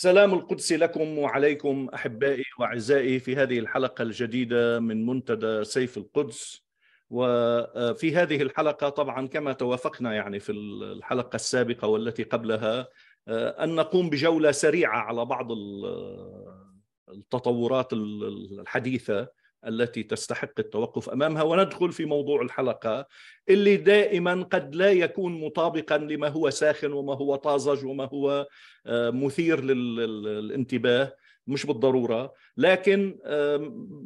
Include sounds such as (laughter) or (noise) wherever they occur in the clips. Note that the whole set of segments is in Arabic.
سلام القدس لكم وعليكم احبائي واعزائي في هذه الحلقه الجديده من منتدى سيف القدس وفي هذه الحلقه طبعا كما توافقنا يعني في الحلقه السابقه والتي قبلها ان نقوم بجوله سريعه على بعض التطورات الحديثه التي تستحق التوقف امامها وندخل في موضوع الحلقه اللي دائما قد لا يكون مطابقا لما هو ساخن وما هو طازج وما هو آه، مثير للانتباه مش بالضروره لكن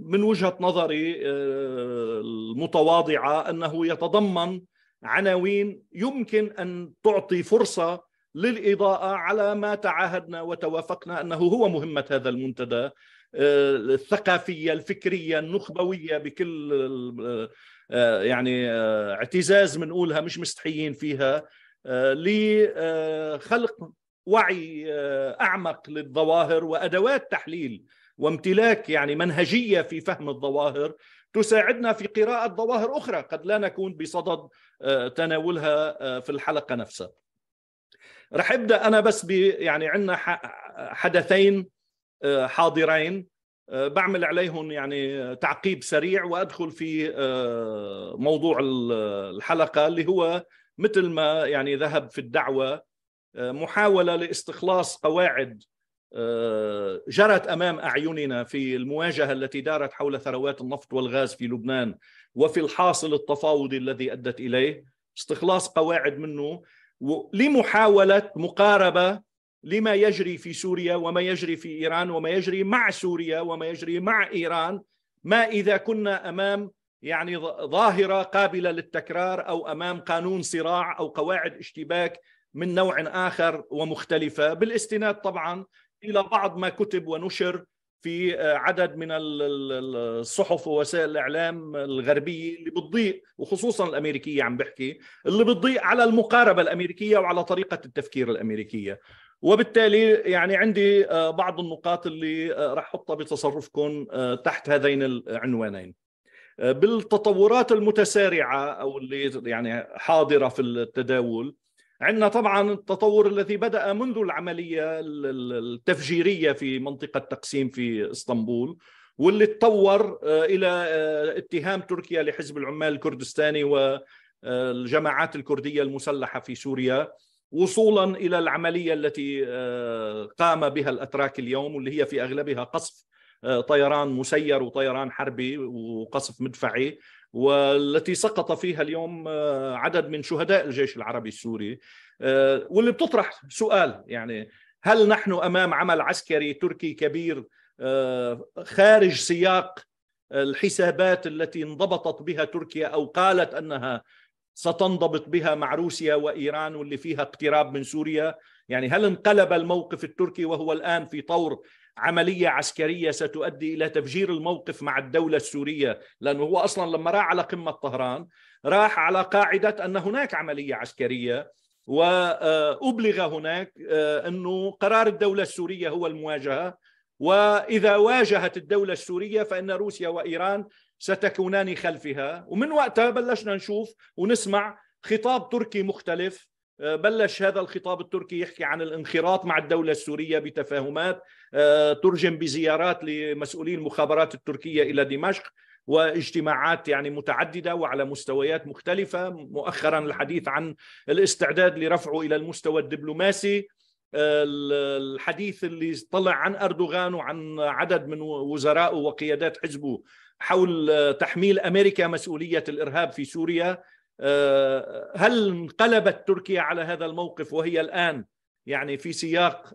من وجهه نظري آه، المتواضعه انه يتضمن عناوين يمكن ان تعطي فرصه للاضاءه على ما تعاهدنا وتوافقنا انه هو مهمه هذا المنتدى آه، الثقافيه الفكريه النخبويه بكل آه، يعني آه، اعتزاز بنقولها مش مستحيين فيها لخلق وعي اعمق للظواهر وادوات تحليل وامتلاك يعني منهجيه في فهم الظواهر تساعدنا في قراءه ظواهر اخرى قد لا نكون بصدد تناولها في الحلقه نفسها. رح ابدا انا بس ب يعني عندنا حدثين آه، حاضرين آه، بعمل عليهم يعني تعقيب سريع وادخل في آه، موضوع الحلقه اللي هو مثل ما يعني ذهب في الدعوه محاوله لاستخلاص قواعد جرت امام اعيننا في المواجهه التي دارت حول ثروات النفط والغاز في لبنان وفي الحاصل التفاوضي الذي ادت اليه استخلاص قواعد منه لمحاوله مقاربه لما يجري في سوريا وما يجري في ايران وما يجري مع سوريا وما يجري مع ايران ما اذا كنا امام يعني ظاهره قابله للتكرار او امام قانون صراع او قواعد اشتباك من نوع اخر ومختلفه بالاستناد طبعا الى بعض ما كتب ونشر في آه، عدد من الصحف ووسائل الاعلام الغربيه اللي بتضيء وخصوصا الامريكيه عم بحكي اللي بتضيء على المقاربه الامريكيه وعلى طريقه التفكير الامريكيه وبالتالي يعني عندي آه، بعض النقاط اللي آه، راح احطها بتصرفكم آه، تحت هذين العنوانين بالتطورات المتسارعه او اللي يعني حاضره في التداول عندنا طبعا التطور الذي بدا منذ العمليه التفجيريه في منطقه تقسيم في اسطنبول واللي تطور الى اتهام تركيا لحزب العمال الكردستاني والجماعات الكرديه المسلحه في سوريا وصولا الى العمليه التي آه، قام بها الاتراك اليوم واللي هي في اغلبها قصف آه، طيران مسير وطيران حربي وقصف مدفعي والتي سقط فيها اليوم آه، عدد من شهداء الجيش العربي السوري واللي بتطرح سؤال يعني هل نحن امام عمل عسكري تركي كبير خارج سياق الحسابات التي انضبطت بها تركيا او قالت انها ستنضبط بها مع روسيا وايران واللي فيها اقتراب من سوريا يعني هل انقلب الموقف التركي وهو الان في طور عمليه عسكريه ستؤدي الى تفجير الموقف مع الدوله السوريه لانه هو اصلا لما راح على قمه طهران راح على قاعده ان هناك عمليه عسكريه وابلغ هناك انه قرار الدوله السوريه هو المواجهه واذا واجهت الدوله السوريه فان روسيا وايران ستكونان خلفها ومن وقتها بلشنا نشوف ونسمع خطاب تركي مختلف آه، بلش هذا الخطاب التركي يحكي عن الانخراط مع الدولة السورية بتفاهمات آه، ترجم بزيارات لمسؤولي المخابرات التركية إلى دمشق واجتماعات يعني متعدده وعلى مستويات مختلفه مؤخرا الحديث عن الاستعداد لرفعه الى المستوى الدبلوماسي آه، الحديث اللي طلع عن اردوغان وعن عدد من وزرائه وقيادات حزبه حول تحميل امريكا مسؤوليه الارهاب في سوريا آه، هل انقلبت تركيا على هذا الموقف وهي الان يعني في سياق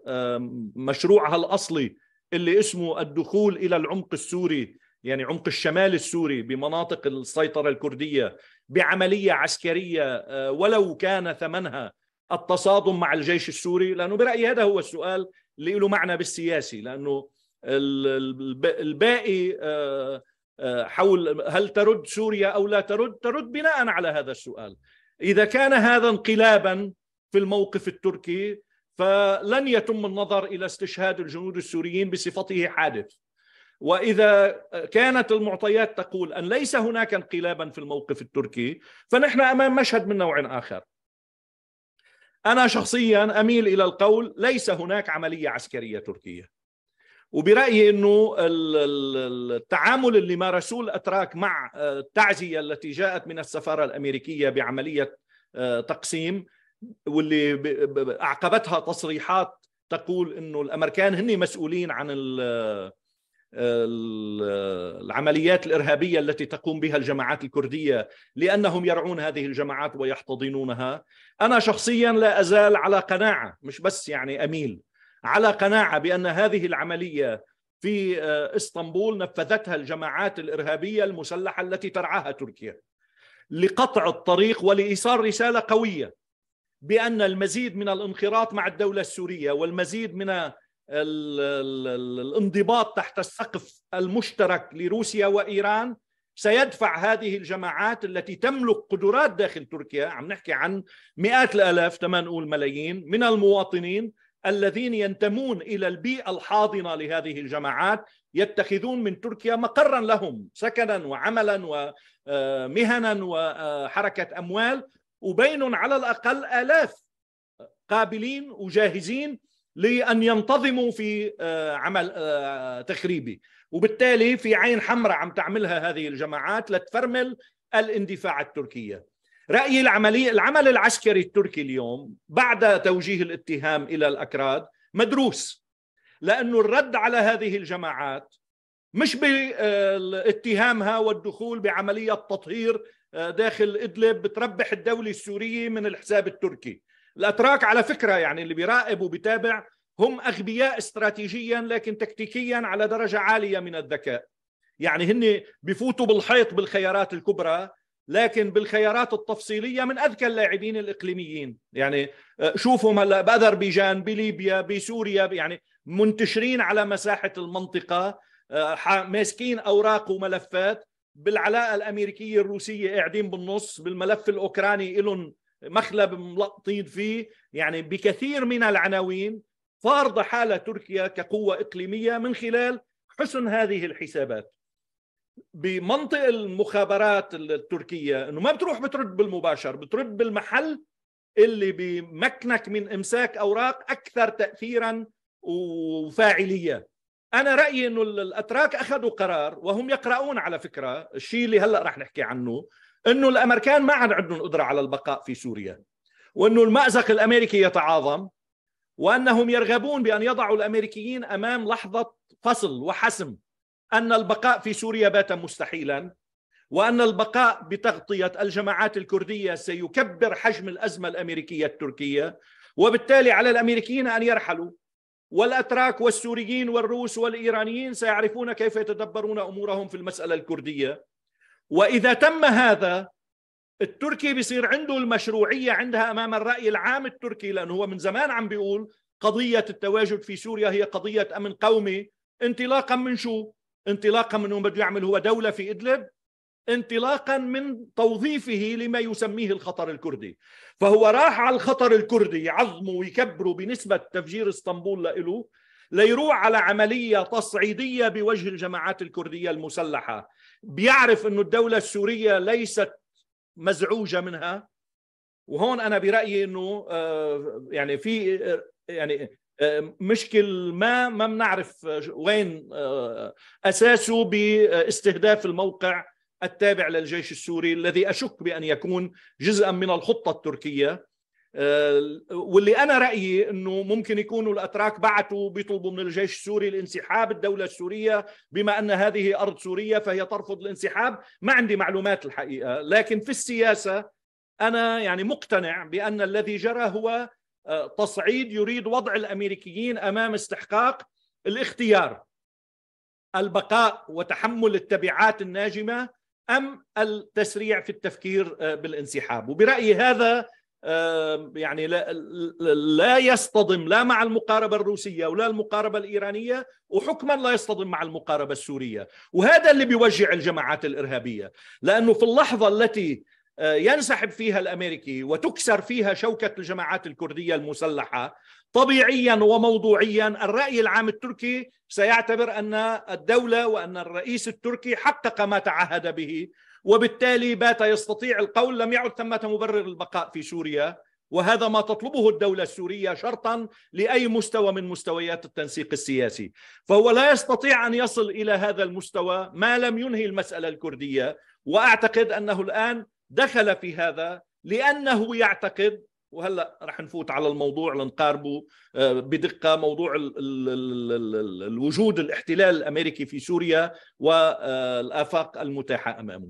مشروعها الاصلي اللي اسمه الدخول الى العمق السوري يعني عمق الشمال السوري بمناطق السيطره الكرديه بعمليه عسكريه آه، ولو كان ثمنها التصادم مع الجيش السوري لانه برايي هذا هو السؤال اللي له معنى بالسياسي لانه الباقي آه، آه، حول هل ترد سوريا او لا ترد ترد بناء على هذا السؤال اذا كان هذا انقلابا في الموقف التركي فلن يتم النظر الى استشهاد الجنود السوريين بصفته حادث واذا كانت المعطيات تقول ان ليس هناك انقلابا في الموقف التركي فنحن امام مشهد من نوع اخر انا شخصيا اميل الى القول ليس هناك عمليه عسكريه تركيه وبرايي انه التعامل اللي مارسوه الاتراك مع آه، التعزيه التي جاءت من السفاره الامريكيه بعمليه آه، تقسيم واللي اعقبتها تصريحات تقول انه الامريكان هن مسؤولين عن آه، العمليات الارهابيه التي تقوم بها الجماعات الكرديه لانهم يرعون هذه الجماعات ويحتضنونها انا شخصيا لا ازال على قناعه مش بس يعني اميل على قناعه بان هذه العمليه في آه، اسطنبول نفذتها الجماعات الارهابيه المسلحه التي ترعاها تركيا لقطع الطريق ولايصال رساله قويه بان المزيد من الانخراط مع الدوله السوريه والمزيد من آه، الانضباط تحت السقف المشترك لروسيا وايران سيدفع هذه الجماعات التي تملك قدرات داخل تركيا عم نحكي عن مئات الالاف تما نقول ملايين من المواطنين الذين ينتمون الى البيئه الحاضنه لهذه الجماعات يتخذون من تركيا مقرا لهم سكنا وعملا ومهنا آه، وحركه آه، اموال وبين على الاقل الاف قابلين وجاهزين لان ينتظموا في آه، عمل تخريبي وبالتالي في عين حمراء عم تعملها هذه الجماعات لتفرمل الاندفاع التركيه رأيي العملية العمل العسكري التركي اليوم بعد توجيه الاتهام إلى الأكراد مدروس لأنه الرد على هذه الجماعات مش باتهامها والدخول بعملية تطهير آه، داخل إدلب بتربح الدولة السورية من الحساب التركي الأتراك على فكرة يعني اللي بيراقب وبتابع هم أغبياء استراتيجيا لكن تكتيكيا على درجة عالية من الذكاء يعني هن بفوتوا بالحيط بالخيارات الكبرى لكن بالخيارات التفصيليه من اذكى اللاعبين الاقليميين يعني آه، شوفهم هلا باذربيجان بليبيا بسوريا يعني منتشرين على مساحه المنطقه آه، ماسكين اوراق وملفات بالعلاقه الامريكيه الروسيه قاعدين بالنص بالملف الاوكراني لهم مخلب ملقطين فيه يعني بكثير من العناوين فارض حالة تركيا كقوة إقليمية من خلال حسن هذه الحسابات بمنطق المخابرات التركيه انه ما بتروح بترد بالمباشر بترد بالمحل اللي بمكنك من امساك اوراق اكثر تاثيرا وفاعليه انا رايي انه الاتراك اخذوا قرار وهم يقرؤون على فكره الشيء اللي هلا رح نحكي عنه انه الامريكان ما عاد عندهم قدره على البقاء في سوريا وانه المازق الامريكي يتعاظم وانهم يرغبون بان يضعوا الامريكيين امام لحظه فصل وحسم ان البقاء في سوريا بات مستحيلا وان البقاء بتغطيه الجماعات الكرديه سيكبر حجم الازمه الامريكيه التركيه وبالتالي على الامريكيين ان يرحلوا والاتراك والسوريين والروس والايرانيين سيعرفون كيف يتدبرون امورهم في المساله الكرديه واذا تم هذا التركي بيصير عنده المشروعيه عندها امام الراي العام التركي لانه هو من زمان عم بيقول قضيه التواجد في سوريا هي قضيه امن قومي انطلاقا من شو؟ انطلاقا من انه بده يعمل هو دوله في ادلب انطلاقا من توظيفه لما يسميه الخطر الكردي فهو راح على الخطر الكردي يعظمه ويكبره بنسبة تفجير اسطنبول له ليروح على عملية تصعيدية بوجه الجماعات الكردية المسلحة بيعرف أن الدولة السورية ليست مزعوجة منها وهون أنا برأيي أنه آه، يعني في آه، يعني مشكل ما ما بنعرف وين آه، اساسه باستهداف الموقع التابع للجيش السوري الذي اشك بان يكون جزءا من الخطه التركيه آه، واللي انا رايي انه ممكن يكونوا الاتراك بعثوا بيطلبوا من الجيش السوري الانسحاب الدوله السوريه بما ان هذه ارض سوريه فهي ترفض الانسحاب ما عندي معلومات الحقيقه لكن في السياسه انا يعني مقتنع بان الذي جرى هو آه، تصعيد يريد وضع الامريكيين امام استحقاق الاختيار البقاء وتحمل التبعات الناجمه ام التسريع في التفكير آه، بالانسحاب وبرايي هذا آه، يعني لا, يصطدم لا مع المقاربة الروسية ولا المقاربة الإيرانية وحكما لا يصطدم مع المقاربة السورية وهذا اللي بيوجع الجماعات الإرهابية لأنه في اللحظة التي آه، ينسحب فيها الامريكي وتكسر فيها شوكه الجماعات الكرديه المسلحه طبيعيا وموضوعيا الراي العام التركي سيعتبر ان الدوله وان الرئيس التركي حقق ما تعهد به وبالتالي بات يستطيع القول لم يعد ثمه مبرر البقاء في سوريا وهذا ما تطلبه الدولة السورية شرطا لأي مستوى من مستويات التنسيق السياسي فهو لا يستطيع أن يصل إلى هذا المستوى ما لم ينهي المسألة الكردية وأعتقد أنه الآن دخل في هذا لانه يعتقد وهلا رح نفوت على الموضوع لنقاربه آه، بدقه موضوع الوجود الاحتلال الامريكي في سوريا والافاق المتاحه امامه.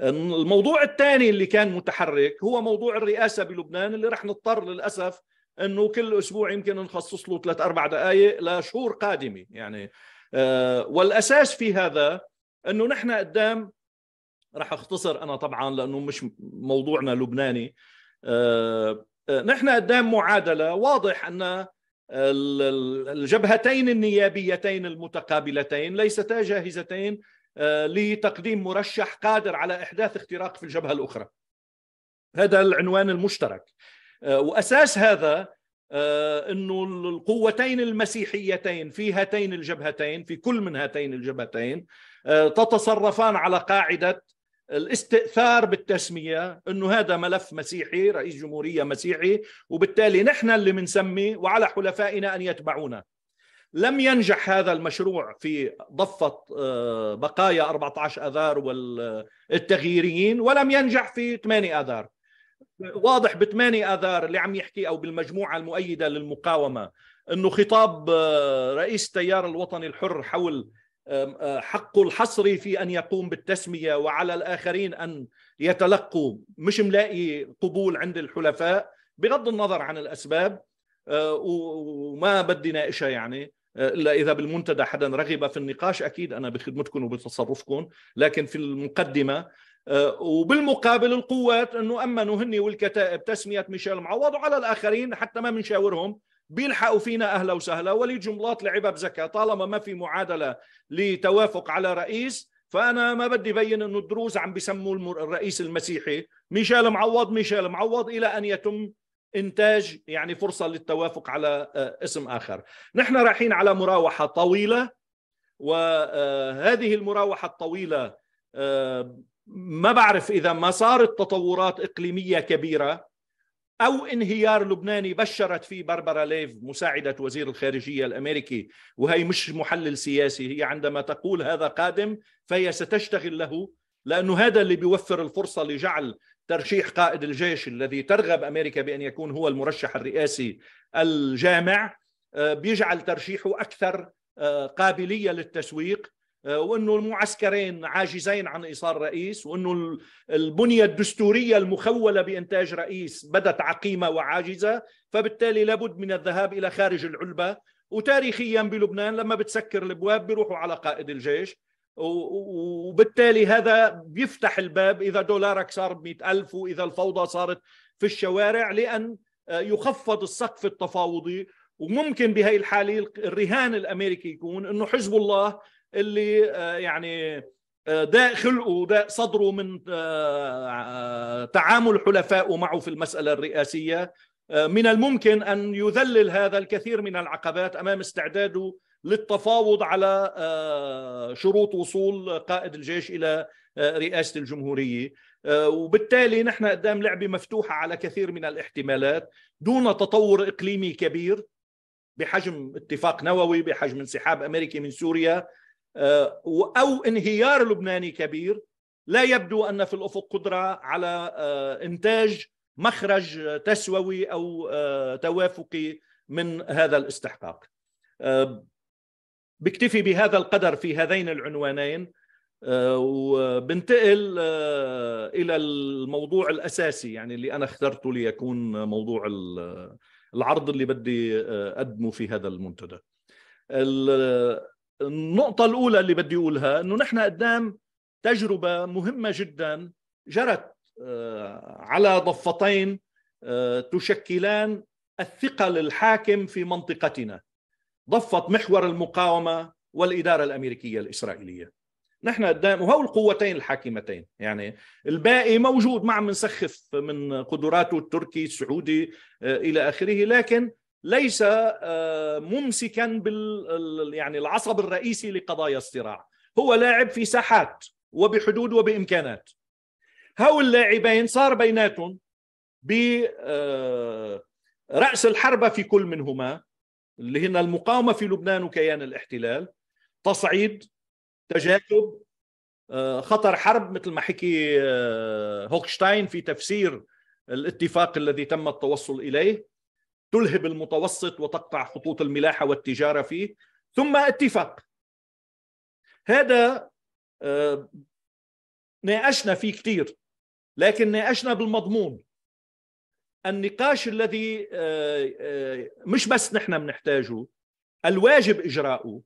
الموضوع الثاني اللي كان متحرك هو موضوع الرئاسه بلبنان اللي رح نضطر للاسف انه كل اسبوع يمكن نخصص له ثلاث اربع دقائق لشهور قادمه يعني آه، والاساس في هذا انه نحن قدام راح اختصر انا طبعا لانه مش موضوعنا لبناني آه، آه، نحن قدام معادله واضح ان الجبهتين النيابيتين المتقابلتين ليستا جاهزتين آه، لتقديم مرشح قادر على احداث اختراق في الجبهه الاخرى. هذا العنوان المشترك. واساس هذا انه القوتين المسيحيتين في هاتين الجبهتين في كل من هاتين الجبهتين تتصرفان على قاعده الاستئثار بالتسمية أنه هذا ملف مسيحي رئيس جمهورية مسيحي وبالتالي نحن اللي منسمي وعلى حلفائنا أن يتبعونا لم ينجح هذا المشروع في ضفة آه، بقايا 14 أذار والتغييريين ولم ينجح في 8 أذار واضح ب 8 اذار اللي عم يحكي او بالمجموعه المؤيده للمقاومه انه خطاب آه، رئيس التيار الوطني الحر حول أه، حقه الحصري في ان يقوم بالتسميه وعلى الاخرين ان يتلقوا مش ملاقي قبول عند الحلفاء بغض النظر عن الاسباب أه، وما بدي ناقشها يعني أه، الا اذا بالمنتدى حدا رغب في النقاش اكيد انا بخدمتكم وبتصرفكم لكن في المقدمه وبالمقابل القوات انه امنوا هني والكتائب تسميه ميشيل معوض وعلى الاخرين حتى ما بنشاورهم بيلحقوا فينا اهلا وسهلا ولي جملات لعبها زكاه طالما ما في معادله لتوافق على رئيس فانا ما بدي بين انه الدروز عم بيسموا الرئيس المسيحي ميشيل معوض ميشيل معوض الى ان يتم انتاج يعني فرصه للتوافق على آه، اسم اخر نحن رايحين على مراوحه طويله وهذه آه، المراوحه الطويله آه، ما بعرف اذا ما صارت تطورات اقليميه كبيره أو انهيار لبناني بشرت فيه باربرا ليف مساعدة وزير الخارجية الأمريكي وهي مش محلل سياسي هي عندما تقول هذا قادم فهي ستشتغل له لأنه هذا اللي بيوفر الفرصة لجعل ترشيح قائد الجيش الذي ترغب أمريكا بأن يكون هو المرشح الرئاسي الجامع آه، بيجعل ترشيحه أكثر آه، قابلية للتسويق آه، وانه المعسكرين عاجزين عن ايصال رئيس وانه البنيه الدستوريه المخوله بانتاج رئيس بدت عقيمه وعاجزه فبالتالي لابد من الذهاب الى خارج العلبه وتاريخيا بلبنان لما بتسكر الابواب بيروحوا على قائد الجيش وبالتالي هذا بيفتح الباب إذا دولارك صار ب ألف وإذا الفوضى صارت في الشوارع لأن آه، يخفض السقف التفاوضي وممكن بهي الحالة الرهان الأمريكي يكون أنه حزب الله اللي آه، يعني ضاق آه، خلقه وضاق صدره من آه، تعامل حلفائه معه في المسألة الرئاسية من الممكن أن يذلل هذا الكثير من العقبات أمام استعداده للتفاوض على شروط وصول قائد الجيش إلى رئاسة الجمهورية وبالتالي نحن قدام لعبة مفتوحة على كثير من الاحتمالات دون تطور إقليمي كبير بحجم اتفاق نووي بحجم انسحاب أمريكي من سوريا آه، او انهيار لبناني كبير لا يبدو ان في الافق قدره على آه، انتاج مخرج تسووي او آه، توافقي من هذا الاستحقاق. بكتفي بهذا القدر في هذين العنوانين وبنتقل الى الموضوع الاساسي يعني اللي انا اخترته ليكون موضوع العرض اللي بدي اقدمه في هذا المنتدى. النقطة الأولى اللي بدي أقولها أنه نحن قدام تجربة مهمة جدا جرت آه، على ضفتين آه، تشكلان الثقل الحاكم في منطقتنا ضفة محور المقاومة والإدارة الأمريكية الإسرائيلية نحن قدام وهو القوتين الحاكمتين يعني الباقي موجود ما عم نسخف من قدراته التركي السعودي آه، إلى آخره لكن ليس آه، ممسكا بال يعني العصب الرئيسي لقضايا الصراع هو لاعب في ساحات وبحدود وبامكانات هؤلاء اللاعبين صار بيناتهم برأس آه، الحربة في كل منهما اللي هن المقاومة في لبنان وكيان الاحتلال تصعيد تجاذب آه، خطر حرب مثل ما حكي هوكشتاين في تفسير الاتفاق الذي تم التوصل إليه تلهب المتوسط وتقطع خطوط الملاحه والتجاره فيه ثم اتفاق هذا آه، ناقشنا فيه كثير لكن ناقشنا بالمضمون النقاش الذي آه، آه، مش بس نحن بنحتاجه الواجب اجراؤه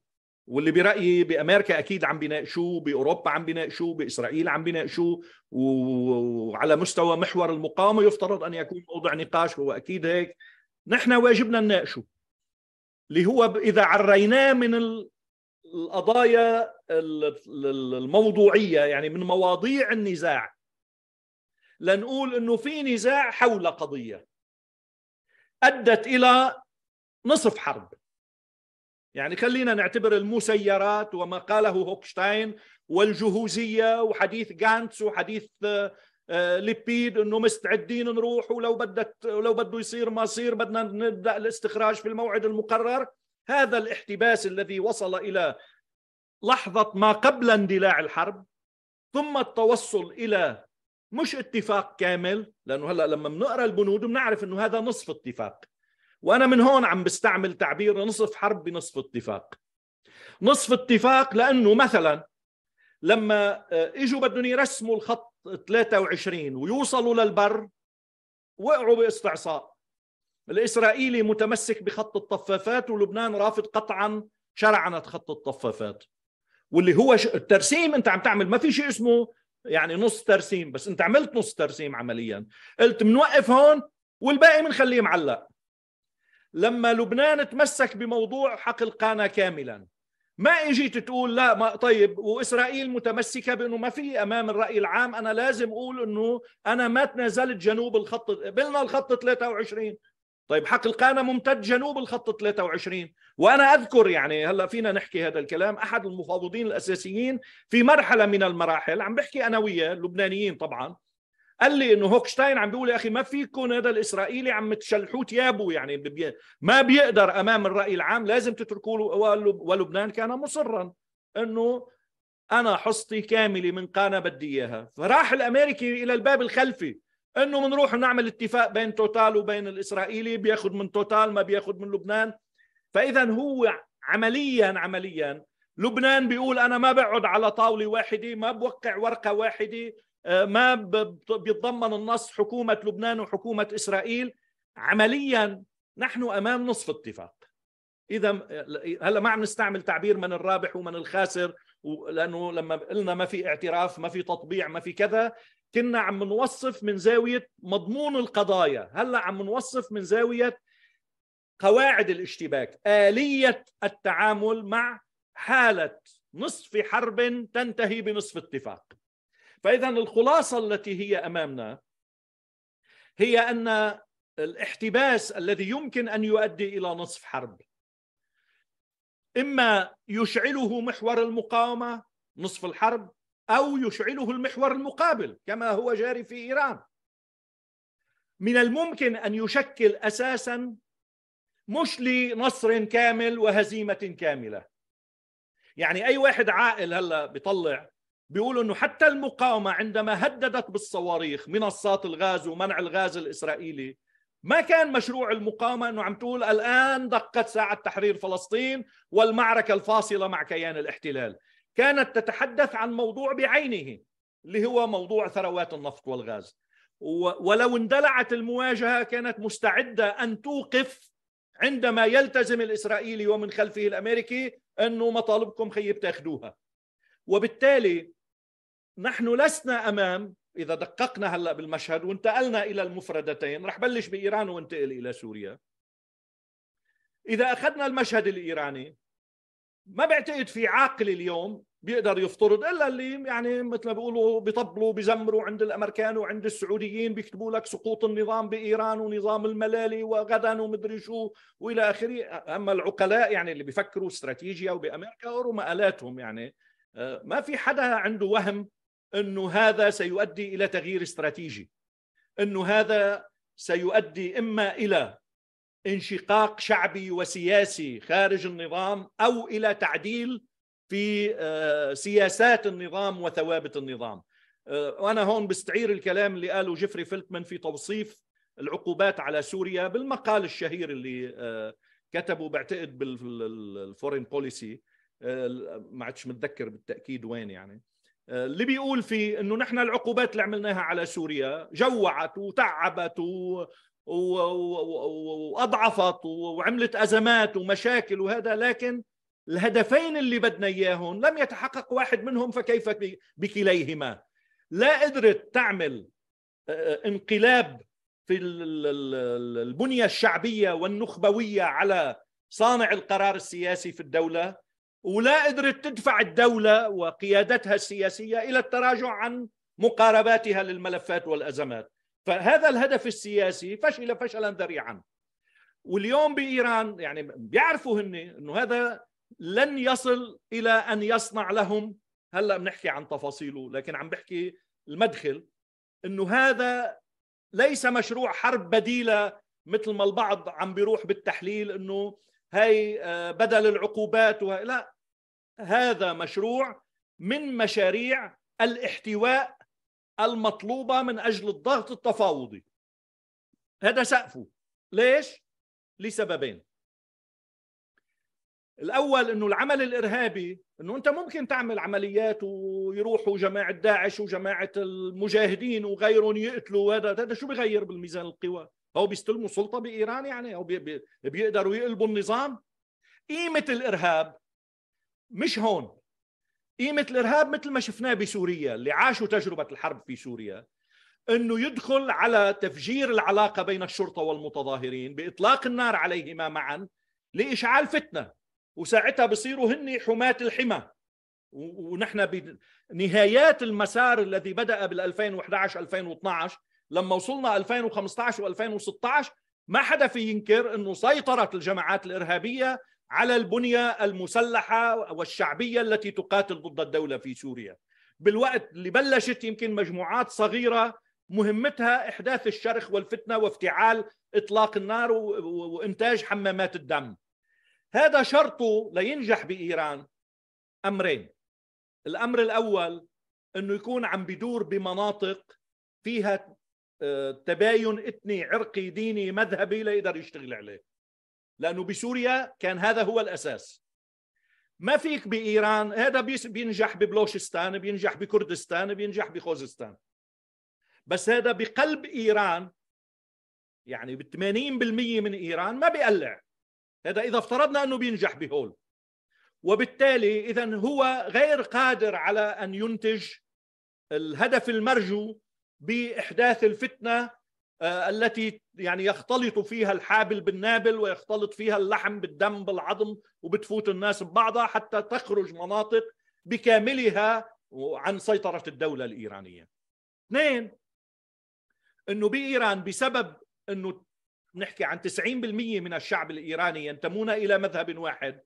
واللي برايي بامريكا اكيد عم بيناقشوه باوروبا عم بيناقشوه باسرائيل عم بيناقشوه وعلى مستوى محور المقاومه يفترض ان يكون موضع نقاش هو اكيد هيك نحن واجبنا نناقشه اللي هو اذا عريناه من القضايا الموضوعيه يعني من مواضيع النزاع لنقول انه في نزاع حول قضيه ادت الى نصف حرب يعني خلينا نعتبر المسيرات وما قاله هوكشتاين والجهوزيه وحديث جانتس وحديث آه، آه، لبيد انه مستعدين نروح ولو بدك ولو بده يصير ما يصير بدنا نبدا الاستخراج في الموعد المقرر هذا الاحتباس الذي وصل الى لحظه ما قبل اندلاع الحرب ثم التوصل الى مش اتفاق كامل لانه هلا لما بنقرا البنود بنعرف انه هذا نصف اتفاق وانا من هون عم بستعمل تعبير نصف حرب بنصف اتفاق نصف اتفاق لانه مثلا لما آه، اجوا بدهم يرسموا الخط 23 ويوصلوا للبر وقعوا باستعصاء الإسرائيلي متمسك بخط الطفافات ولبنان رافض قطعا شرعنة خط الطفافات واللي هو الترسيم انت عم تعمل ما في شيء اسمه يعني نص ترسيم بس انت عملت نص ترسيم عمليا قلت منوقف هون والباقي بنخليه معلق لما لبنان تمسك بموضوع حقل قانا كاملا ما اجيت تقول لا ما طيب واسرائيل متمسكه بانه ما في امام الراي العام انا لازم اقول انه انا ما تنازلت جنوب الخط قبلنا الخط 23 طيب حق القانا ممتد جنوب الخط 23 وانا اذكر يعني هلا فينا نحكي هذا الكلام احد المفاوضين الاساسيين في مرحله من المراحل عم بحكي انا وياه اللبنانيين طبعا قال لي انه هوكشتاين عم بيقول يا اخي ما فيكم هذا الاسرائيلي عم تشلحوه تيابه يعني بي... ما بيقدر امام الراي العام لازم تتركوا له ولبنان كان مصرا انه انا حصتي كامله من قانا بدي اياها فراح الامريكي الى الباب الخلفي انه بنروح نعمل اتفاق بين توتال وبين الاسرائيلي بياخذ من توتال ما بياخذ من لبنان فاذا هو عمليا عمليا لبنان بيقول انا ما بقعد على طاوله واحده ما بوقع ورقه واحده آه، ما بيتضمن النص حكومة لبنان وحكومة إسرائيل عمليا نحن أمام نصف اتفاق إذا آه، هلا ما عم نستعمل تعبير من الرابح ومن الخاسر لأنه لما قلنا ما في اعتراف ما في تطبيع ما في كذا كنا عم نوصف من زاوية مضمون القضايا هلا عم نوصف من زاوية قواعد الاشتباك آلية التعامل مع حالة نصف حرب تنتهي بنصف اتفاق فاذا الخلاصه التي هي امامنا هي ان الاحتباس الذي يمكن ان يؤدي الى نصف حرب اما يشعله محور المقاومه نصف الحرب او يشعله المحور المقابل كما هو جاري في ايران من الممكن ان يشكل اساسا مش لنصر كامل وهزيمه كامله يعني اي واحد عاقل هلا بيطلع بيقولوا انه حتى المقاومه عندما هددت بالصواريخ منصات الغاز ومنع الغاز الاسرائيلي ما كان مشروع المقاومه انه عم تقول الان دقت ساعه تحرير فلسطين والمعركه الفاصله مع كيان الاحتلال كانت تتحدث عن موضوع بعينه اللي هو موضوع ثروات النفط والغاز ولو اندلعت المواجهه كانت مستعده ان توقف عندما يلتزم الاسرائيلي ومن خلفه الامريكي انه مطالبكم خيب تاخذوها وبالتالي نحن لسنا امام اذا دققنا هلا بالمشهد وانتقلنا الى المفردتين رح بلش بايران وانتقل الى سوريا اذا اخذنا المشهد الايراني ما بعتقد في عاقل اليوم بيقدر يفترض الا اللي يعني مثل ما بيقولوا بيطبلوا بيزمروا عند الامريكان وعند السعوديين بيكتبوا لك سقوط النظام بايران ونظام الملالي وغدا ومدري شو والى اخره اما العقلاء يعني اللي بيفكروا استراتيجيا وبامريكا وما يعني آه، ما في حدا عنده وهم انه هذا سيؤدي الى تغيير استراتيجي انه هذا سيؤدي اما الى انشقاق شعبي وسياسي خارج النظام او الى تعديل في آه، سياسات النظام وثوابت النظام آه، وانا هون بستعير الكلام اللي قاله جيفري فيلتمن في توصيف العقوبات على سوريا بالمقال الشهير اللي آه، كتبه بعتقد بالفورين بوليسي ما عادش متذكر بالتاكيد وين يعني اللي بيقول في انه نحن العقوبات اللي عملناها على سوريا جوعت وتعبت و... و... و... واضعفت وعملت ازمات ومشاكل وهذا لكن الهدفين اللي بدنا اياهم لم يتحقق واحد منهم فكيف بكليهما لا قدرت تعمل آه، آه، انقلاب في البنيه الشعبيه والنخبويه على صانع القرار السياسي في الدوله ولا قدرت تدفع الدولة وقيادتها السياسية إلى التراجع عن مقارباتها للملفات والأزمات فهذا الهدف السياسي فشل فشلا ذريعا واليوم بإيران يعني بيعرفوا هن أنه هذا لن يصل إلى أن يصنع لهم هلأ بنحكي عن تفاصيله لكن عم بحكي المدخل أنه هذا ليس مشروع حرب بديلة مثل ما البعض عم بيروح بالتحليل أنه هي آه، بدل العقوبات وهي لا هذا مشروع من مشاريع الاحتواء المطلوبه من اجل الضغط التفاوضي هذا سقفه ليش لسببين الاول انه العمل الارهابي انه انت ممكن تعمل عمليات ويروحوا جماعه داعش وجماعه المجاهدين وغيرهم يقتلوا هذا هذا شو بغير بالميزان القوى او بيستلموا سلطه بايران يعني او بي بيقدروا يقلبوا النظام قيمه الارهاب مش هون قيمه الارهاب مثل ما شفناه بسوريا اللي عاشوا تجربه الحرب في سوريا انه يدخل على تفجير العلاقه بين الشرطه والمتظاهرين باطلاق النار عليهما معا لاشعال فتنه وساعتها بصيروا هن حماه الحمى ونحن بنهايات المسار الذي بدا بال 2011 2012 لما وصلنا 2015 و2016 ما حدا في ينكر انه سيطرت الجماعات الارهابيه على البنيه المسلحه والشعبيه التي تقاتل ضد الدوله في سوريا بالوقت اللي بلشت يمكن مجموعات صغيره مهمتها احداث الشرخ والفتنه وافتعال اطلاق النار وانتاج حمامات الدم هذا شرطه لينجح بايران امرين الامر الاول انه يكون عم بدور بمناطق فيها تباين إثني عرقي ديني مذهبي لا يقدر يشتغل عليه لأنه بسوريا كان هذا هو الأساس ما فيك بإيران هذا بينجح ببلوشستان بينجح بكردستان بينجح بخوزستان بس هذا بقلب إيران يعني ب 80% من إيران ما بيقلع هذا إذا افترضنا أنه بينجح بهول وبالتالي إذا هو غير قادر على أن ينتج الهدف المرجو باحداث الفتنه آه، التي يعني يختلط فيها الحابل بالنابل ويختلط فيها اللحم بالدم بالعظم وبتفوت الناس ببعضها حتى تخرج مناطق بكاملها عن سيطره الدوله الايرانيه. اثنين انه بايران بسبب انه نحكي عن 90% من الشعب الايراني ينتمون الى مذهب واحد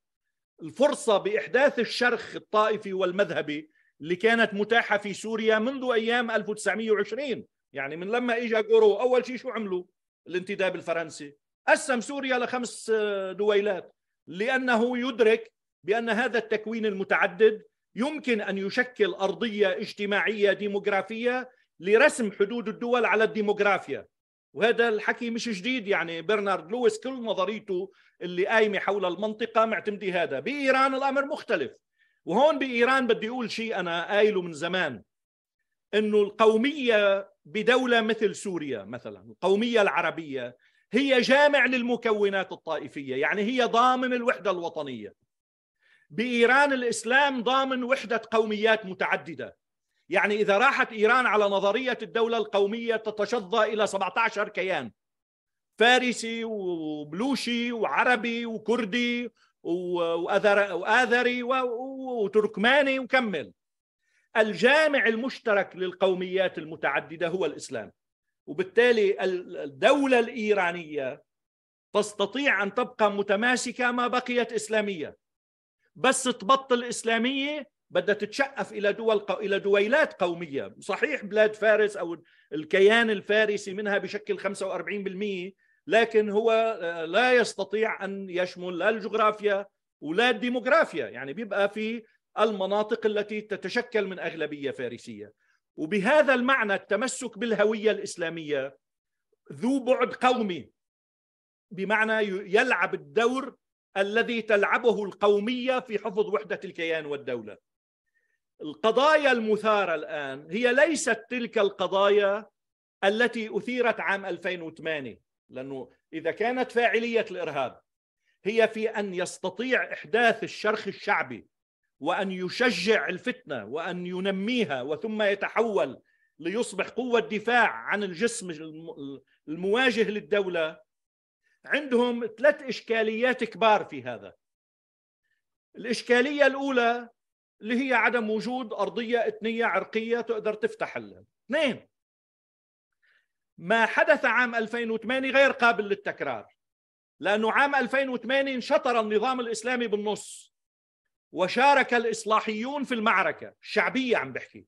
الفرصه باحداث الشرخ الطائفي والمذهبي اللي كانت متاحة في سوريا منذ أيام 1920 يعني من لما إجا جورو أول شيء شو عملوا الانتداب الفرنسي قسم سوريا لخمس آه، دويلات لأنه يدرك بأن هذا التكوين المتعدد يمكن أن يشكل أرضية اجتماعية ديموغرافية لرسم حدود الدول على الديموغرافيا وهذا الحكي مش جديد يعني برنارد لويس كل نظريته اللي قايمه حول المنطقه معتمده هذا بايران الامر مختلف وهون بايران بدي اقول شيء انا قايله من زمان انه القوميه بدوله مثل سوريا مثلا القوميه العربيه هي جامع للمكونات الطائفيه يعني هي ضامن الوحده الوطنيه بايران الاسلام ضامن وحده قوميات متعدده يعني اذا راحت ايران على نظريه الدوله القوميه تتشظى الى 17 كيان فارسي وبلوشي وعربي وكردي واذري وتركماني وكمل الجامع المشترك للقوميات المتعدده هو الاسلام وبالتالي الدوله الايرانيه تستطيع ان تبقى متماسكه ما بقيت اسلاميه بس تبطل اسلاميه بدها تتشقف الى دول الى دويلات قوميه، صحيح بلاد فارس او الكيان الفارسي منها بشكل 45% لكن هو آه، لا يستطيع ان يشمل لا الجغرافيا ولا الديموغرافيا يعني بيبقى في المناطق التي تتشكل من اغلبيه فارسيه وبهذا المعنى التمسك بالهويه الاسلاميه ذو بعد قومي بمعنى يلعب الدور الذي تلعبه القوميه في حفظ وحده الكيان والدوله القضايا المثاره الان هي ليست تلك القضايا التي اثيرت عام 2008 لأنه إذا كانت فاعلية الإرهاب هي في أن يستطيع إحداث الشرخ الشعبي وأن يشجع الفتنة وأن ينميها وثم يتحول ليصبح قوة دفاع عن الجسم المواجه للدولة عندهم ثلاث إشكاليات كبار في هذا الإشكالية الأولى اللي هي عدم وجود أرضية إثنية عرقية تقدر تفتح لها اثنين ما حدث عام 2008 غير قابل للتكرار لأنه عام 2008 انشطر النظام الإسلامي بالنص وشارك الإصلاحيون في المعركة الشعبية عم بحكي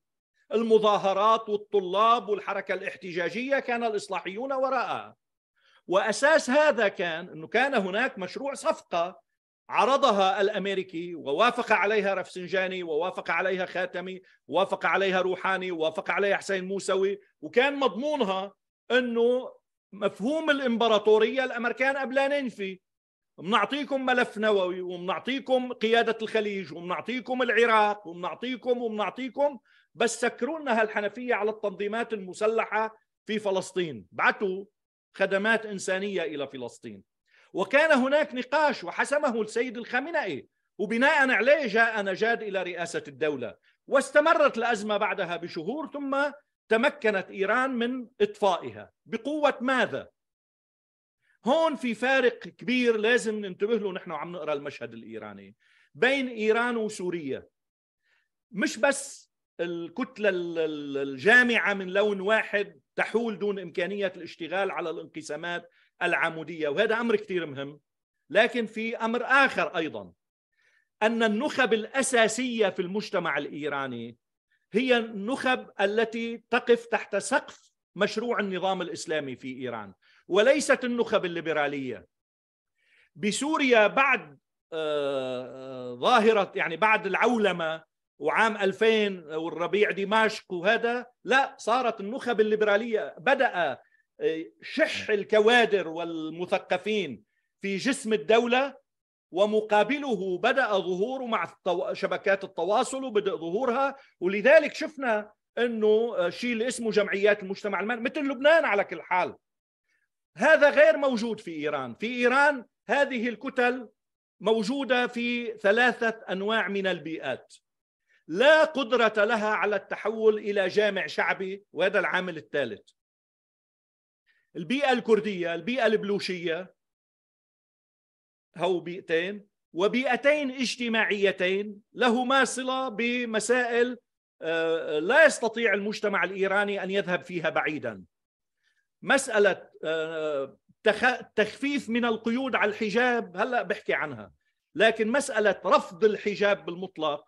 المظاهرات والطلاب والحركة الاحتجاجية كان الإصلاحيون وراءها وأساس هذا كان أنه كان هناك مشروع صفقة عرضها الامريكي ووافق عليها رفسنجاني ووافق عليها خاتمي ووافق عليها روحاني ووافق عليها حسين موسوي وكان مضمونها انه مفهوم الامبراطوريه الامريكان قبلانين ينفي بنعطيكم ملف نووي وبنعطيكم قياده الخليج وبنعطيكم العراق وبنعطيكم وبنعطيكم بس سكروا لنا هالحنفيه على التنظيمات المسلحه في فلسطين بعثوا خدمات انسانيه الى فلسطين وكان هناك نقاش وحسمه السيد الخامنئي وبناء عليه جاء نجاد الى رئاسه الدوله واستمرت الازمه بعدها بشهور ثم تمكنت ايران من اطفائها بقوه ماذا؟ هون في فارق كبير لازم ننتبه له نحن عم نقرا المشهد الايراني بين ايران وسوريا مش بس الكتله الجامعه من لون واحد تحول دون امكانيه الاشتغال على الانقسامات العموديه وهذا امر كثير مهم لكن في امر اخر ايضا ان النخب الاساسيه في المجتمع الايراني هي النخب التي تقف تحت سقف مشروع النظام الاسلامي في ايران وليست النخب الليبراليه بسوريا بعد آه، آه، ظاهره يعني بعد العولمه وعام 2000 والربيع دمشق وهذا لا صارت النخب الليبراليه بدا آه، شح الكوادر والمثقفين في جسم الدوله ومقابله بدأ ظهوره مع شبكات التواصل وبدأ ظهورها ولذلك شفنا أنه آه، شيء اللي اسمه جمعيات المجتمع المدني مثل لبنان على كل حال هذا غير موجود في إيران في إيران هذه الكتل موجودة في ثلاثة أنواع من البيئات لا قدرة لها على التحول إلى جامع شعبي وهذا العامل الثالث البيئة الكردية البيئة البلوشية هو بيئتين وبيئتين اجتماعيتين لهما صله بمسائل آه، آه، لا يستطيع المجتمع الايراني ان يذهب فيها بعيدا. مساله آه، تخفيف من القيود على الحجاب هلا بحكي عنها، لكن مساله رفض الحجاب بالمطلق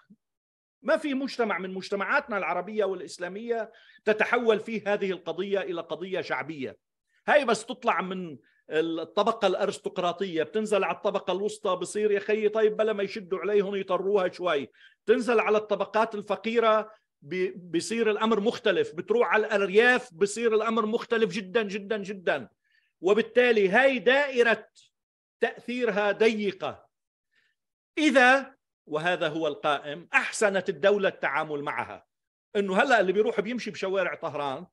ما في مجتمع من مجتمعاتنا العربيه والاسلاميه تتحول فيه هذه القضيه الى قضيه شعبيه. هاي بس تطلع من الطبقه الارستقراطيه بتنزل على الطبقه الوسطى بصير يا خيي طيب بلا ما يشدوا عليهم يطروها شوي تنزل على الطبقات الفقيره بصير الامر مختلف بتروح على الارياف بصير الامر مختلف جدا جدا جدا وبالتالي هاي دائره تاثيرها ضيقه اذا وهذا هو القائم احسنت الدوله التعامل معها انه هلا اللي بيروح بيمشي بشوارع طهران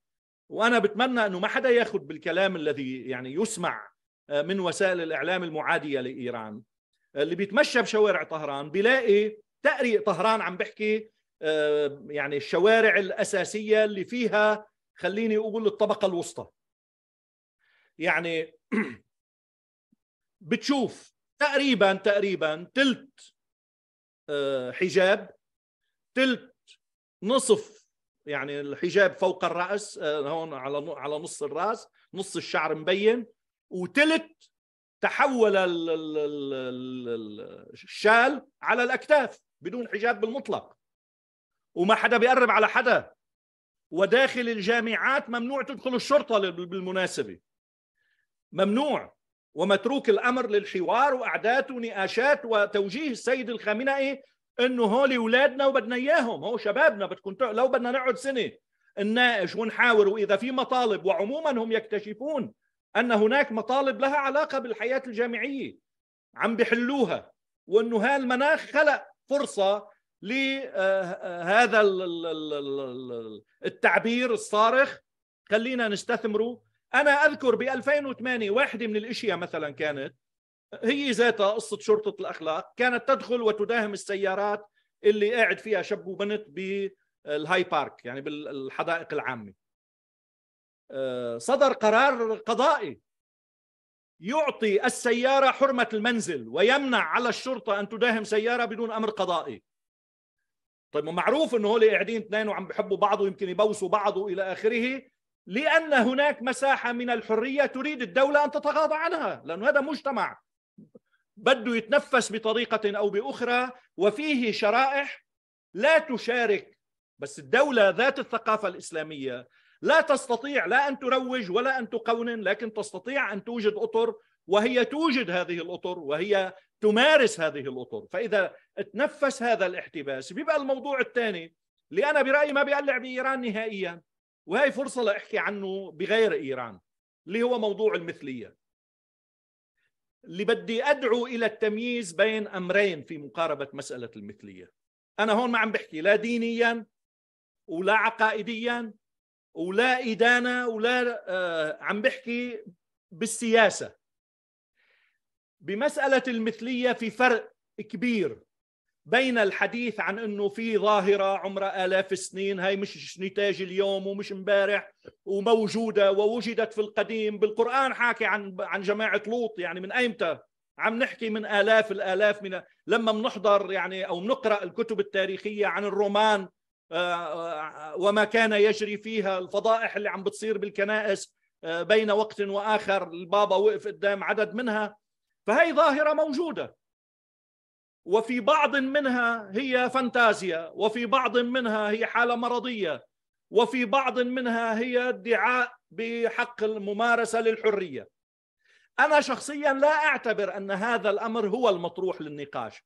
وانا بتمنى انه ما حدا ياخذ بالكلام الذي يعني يسمع آه، من وسائل الاعلام المعاديه لايران آه، اللي بيتمشى بشوارع طهران بيلاقي تقري طهران عم بحكي آه، يعني الشوارع الاساسيه اللي فيها خليني اقول الطبقه الوسطى يعني (clears throat) بتشوف تقريبا تقريبا ثلث حجاب ثلث نصف يعني الحجاب فوق الراس آه، هون على على نص الراس نص الشعر مبين وتلت تحول الشال على الاكتاف بدون حجاب بالمطلق وما حدا بيقرب على حدا وداخل الجامعات ممنوع تدخل الشرطه بالمناسبه ممنوع ومتروك الامر للحوار واعداد ونقاشات وتوجيه السيد الخامنئي انه هول اولادنا وبدنا اياهم هو شبابنا بتكون لو بدنا نقعد سنه نناقش ونحاور واذا في مطالب وعموما هم يكتشفون ان هناك مطالب لها علاقه بالحياه الجامعيه عم بحلوها وانه هالمناخ خلق فرصه لهذا آه، التعبير الصارخ خلينا نستثمره انا اذكر ب 2008 واحده من الاشياء مثلا كانت هي ذاتها قصة شرطة الأخلاق كانت تدخل وتداهم السيارات اللي قاعد فيها شاب وبنت بالهاي بارك يعني بالحدائق العامة آه، صدر قرار قضائي يعطي السيارة حرمة المنزل ويمنع على الشرطة أن تداهم سيارة بدون أمر قضائي طيب معروف انه هول قاعدين اثنين وعم بحبوا بعض ويمكن يبوسوا بعض والى اخره لان هناك مساحه من الحريه تريد الدوله ان تتغاضى عنها لانه هذا مجتمع بده يتنفس بطريقة أو بأخرى وفيه شرائح لا تشارك بس الدولة ذات الثقافة الإسلامية لا تستطيع لا أن تروج ولا أن تقونن لكن تستطيع أن توجد أطر وهي توجد هذه الأطر وهي تمارس هذه الأطر فإذا تنفس هذا الاحتباس بيبقى الموضوع الثاني اللي أنا برأيي ما بيقلع بإيران نهائيا وهي فرصة لأحكي عنه بغير إيران اللي هو موضوع المثلية اللي بدي ادعو الى التمييز بين امرين في مقاربه مساله المثليه انا هون ما عم بحكي لا دينيا ولا عقائديا ولا ادانه ولا آه عم بحكي بالسياسه بمساله المثليه في فرق كبير بين الحديث عن انه في ظاهره عمرها الاف السنين هاي مش نتاج اليوم ومش امبارح وموجوده ووجدت في القديم بالقران حاكي عن عن جماعه لوط يعني من ايمتى عم نحكي من الاف الالاف من لما بنحضر يعني او بنقرا الكتب التاريخيه عن الرومان آه، آه، وما كان يجري فيها الفضائح اللي عم بتصير بالكنائس آه، بين وقت واخر البابا وقف قدام عدد منها فهي ظاهره موجوده وفي بعض منها هي فانتازيا وفي بعض منها هي حاله مرضيه وفي بعض منها هي ادعاء بحق الممارسه للحريه انا شخصيا لا اعتبر ان هذا الامر هو المطروح للنقاش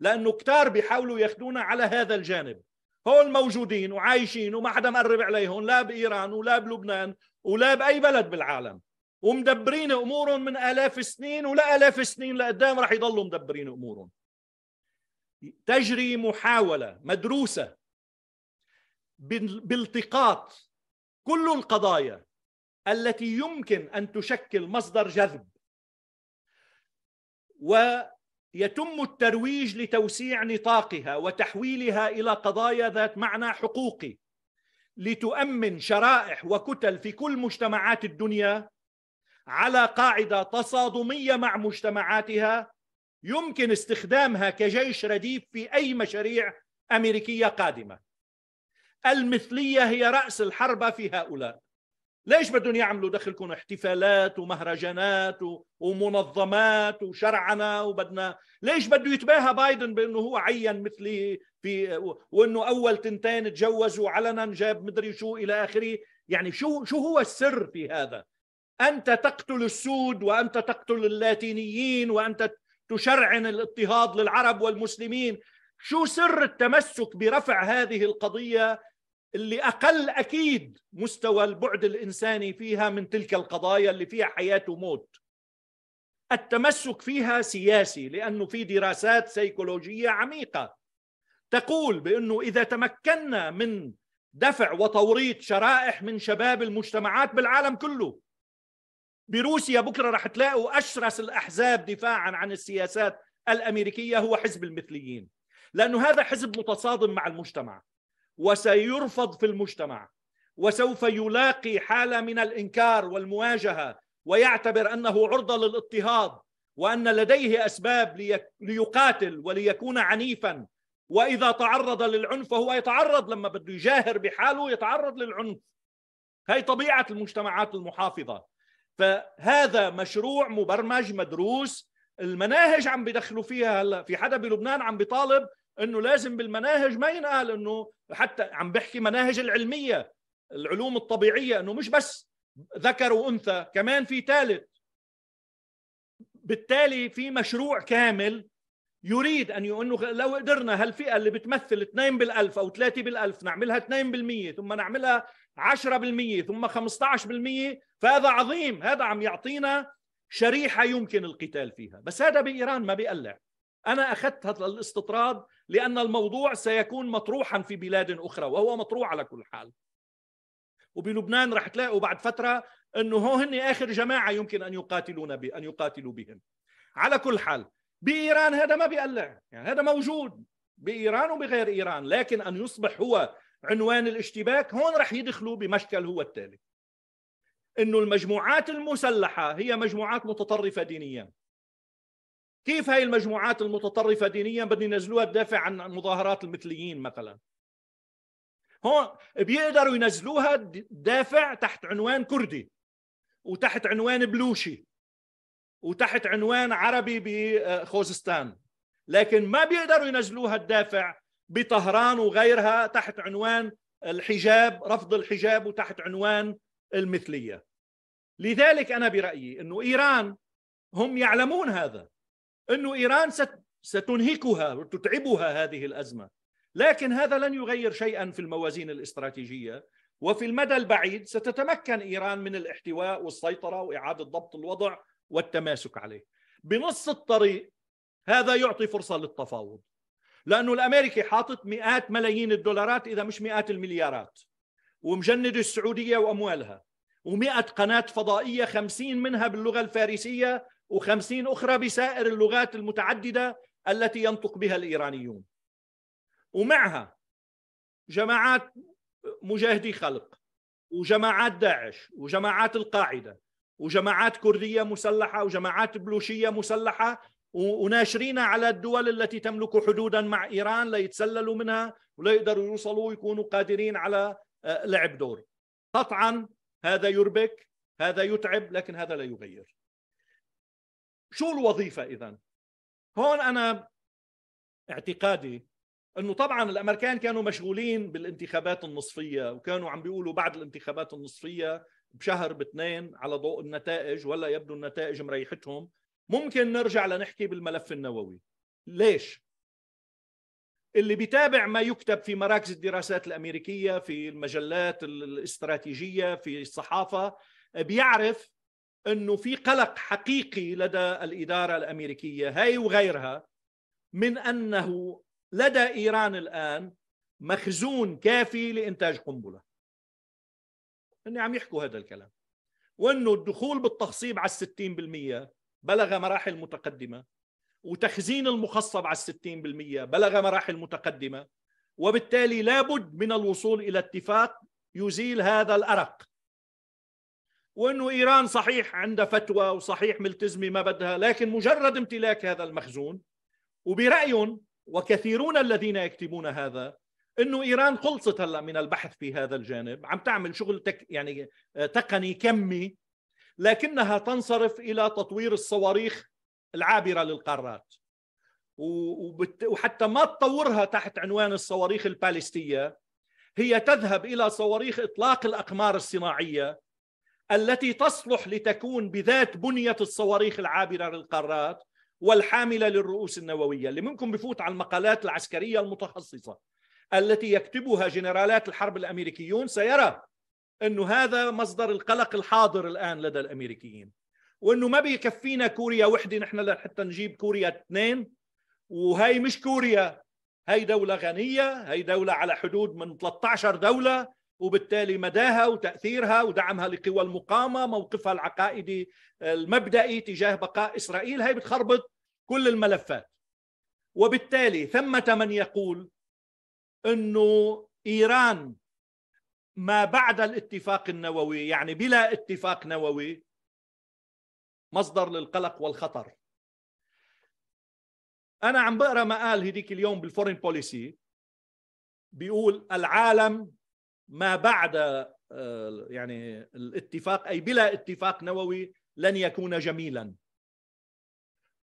لانه كتار بيحاولوا ياخذونا على هذا الجانب هول موجودين وعايشين وما حدا مقرب عليهم لا بايران ولا بلبنان ولا باي بلد بالعالم ومدبرين امورهم من الاف السنين ولا الاف السنين لقدام رح يضلوا مدبرين امورهم تجري محاوله مدروسه بالتقاط كل القضايا التي يمكن ان تشكل مصدر جذب ويتم الترويج لتوسيع نطاقها وتحويلها الى قضايا ذات معنى حقوقي لتؤمن شرائح وكتل في كل مجتمعات الدنيا على قاعده تصادميه مع مجتمعاتها يمكن استخدامها كجيش رديف في أي مشاريع أمريكية قادمة المثلية هي رأس الحربة في هؤلاء ليش بدهم يعملوا دخلكم احتفالات ومهرجانات ومنظمات وشرعنا وبدنا ليش بده يتباهى بايدن بانه هو عين مثلي في وانه اول تنتين تجوزوا علنا جاب مدري شو الى اخره يعني شو شو هو السر في هذا انت تقتل السود وانت تقتل اللاتينيين وانت تشرعن الاضطهاد للعرب والمسلمين شو سر التمسك برفع هذه القضية اللي أقل أكيد مستوى البعد الإنساني فيها من تلك القضايا اللي فيها حياة وموت التمسك فيها سياسي لأنه في دراسات سيكولوجية عميقة تقول بأنه إذا تمكنا من دفع وتوريط شرائح من شباب المجتمعات بالعالم كله بروسيا بكره راح تلاقوا اشرس الاحزاب دفاعا عن السياسات الامريكيه هو حزب المثليين لانه هذا حزب متصادم مع المجتمع وسيرفض في المجتمع وسوف يلاقي حاله من الانكار والمواجهه ويعتبر انه عرضه للاضطهاد وان لديه اسباب ليقاتل وليكون عنيفا واذا تعرض للعنف فهو يتعرض لما بده يجاهر بحاله يتعرض للعنف هي طبيعه المجتمعات المحافظه فهذا مشروع مبرمج مدروس المناهج عم بيدخلوا فيها هلا في حدا بلبنان عم بيطالب انه لازم بالمناهج ما ينقال انه حتى عم بحكي مناهج العلميه العلوم الطبيعيه انه مش بس ذكر وانثى كمان في ثالث بالتالي في مشروع كامل يريد ان انه لو قدرنا هالفئه اللي بتمثل 2 بالالف او 3 بالالف نعملها 2% ثم نعملها 10% ثم 15% فهذا عظيم هذا عم يعطينا شريحة يمكن القتال فيها بس هذا بإيران ما بيقلع أنا أخذت هذا الاستطراد لأن الموضوع سيكون مطروحا في بلاد أخرى وهو مطروح على كل حال وبلبنان رح تلاقوا بعد فترة أنه هن آخر جماعة يمكن أن يقاتلون ب... أن يقاتلوا بهم على كل حال بإيران هذا ما بيقلع يعني هذا موجود بإيران وبغير إيران لكن أن يصبح هو عنوان الاشتباك هون رح يدخلوا بمشكل هو التالي انه المجموعات المسلحه هي مجموعات متطرفه دينيا كيف هاي المجموعات المتطرفه دينيا بدنا ينزلوها تدافع عن مظاهرات المثليين مثلا هون بيقدروا ينزلوها دافع تحت عنوان كردي وتحت عنوان بلوشي وتحت عنوان عربي بخوزستان لكن ما بيقدروا ينزلوها الدافع بطهران وغيرها تحت عنوان الحجاب رفض الحجاب وتحت عنوان المثليه لذلك انا برايي انه ايران هم يعلمون هذا انه ايران ستنهكها وتتعبها هذه الازمه لكن هذا لن يغير شيئا في الموازين الاستراتيجيه وفي المدى البعيد ستتمكن ايران من الاحتواء والسيطره واعاده ضبط الوضع والتماسك عليه بنص الطريق هذا يعطي فرصه للتفاوض لانه الامريكي حاطط مئات ملايين الدولارات اذا مش مئات المليارات ومجند السعوديه واموالها و100 قناه فضائيه 50 منها باللغه الفارسيه و50 اخرى بسائر اللغات المتعدده التي ينطق بها الايرانيون ومعها جماعات مجاهدي خلق وجماعات داعش وجماعات القاعده وجماعات كرديه مسلحه وجماعات بلوشيه مسلحه وناشرين على الدول التي تملك حدودا مع ايران ليتسللوا منها ولا يقدروا يوصلوا ويكونوا قادرين على آه، لعب دور قطعا هذا يربك هذا يتعب لكن هذا لا يغير شو الوظيفه اذا هون انا اعتقادي انه طبعا الامريكان كانوا مشغولين بالانتخابات النصفيه وكانوا عم بيقولوا بعد الانتخابات النصفيه بشهر باثنين على ضوء النتائج ولا يبدو النتائج مريحتهم ممكن نرجع لنحكي بالملف النووي ليش؟ اللي بيتابع ما يكتب في مراكز الدراسات الأمريكية في المجلات الاستراتيجية في الصحافة بيعرف أنه في قلق حقيقي لدى الإدارة الأمريكية هاي وغيرها من أنه لدى إيران الآن مخزون كافي لإنتاج قنبلة أني عم يحكوا هذا الكلام وأنه الدخول بالتخصيب على الستين بالمية بلغ مراحل متقدمة وتخزين المخصب على الستين بالمية بلغ مراحل متقدمة وبالتالي لابد من الوصول إلى اتفاق يزيل هذا الأرق وأنه إيران صحيح عندها فتوى وصحيح ملتزمة ما بدها لكن مجرد امتلاك هذا المخزون وبرأي وكثيرون الذين يكتبون هذا انه ايران خلصت هلا من البحث في هذا الجانب عم تعمل شغل تك يعني آه، تقني كمي لكنها تنصرف الى تطوير الصواريخ العابره للقارات وحتى ما تطورها تحت عنوان الصواريخ البالستيه هي تذهب الى صواريخ اطلاق الاقمار الصناعيه التي تصلح لتكون بذات بنيه الصواريخ العابره للقارات والحامله للرؤوس النوويه اللي منكم بفوت على المقالات العسكريه المتخصصه التي يكتبها جنرالات الحرب الامريكيون سيرى انه هذا مصدر القلق الحاضر الان لدى الامريكيين وانه ما بيكفينا كوريا وحده نحن لحتى نجيب كوريا اثنين وهي مش كوريا هي دولة غنية هي دولة على حدود من 13 دولة وبالتالي مداها وتأثيرها ودعمها لقوى المقاومة موقفها العقائدي المبدئي تجاه بقاء إسرائيل هي بتخربط كل الملفات وبالتالي ثمة من يقول أنه إيران ما بعد الاتفاق النووي يعني بلا اتفاق نووي مصدر للقلق والخطر انا عم بقرا مقال هديك اليوم بالفورين بوليسي بيقول العالم ما بعد آه، يعني الاتفاق اي بلا اتفاق نووي لن يكون جميلا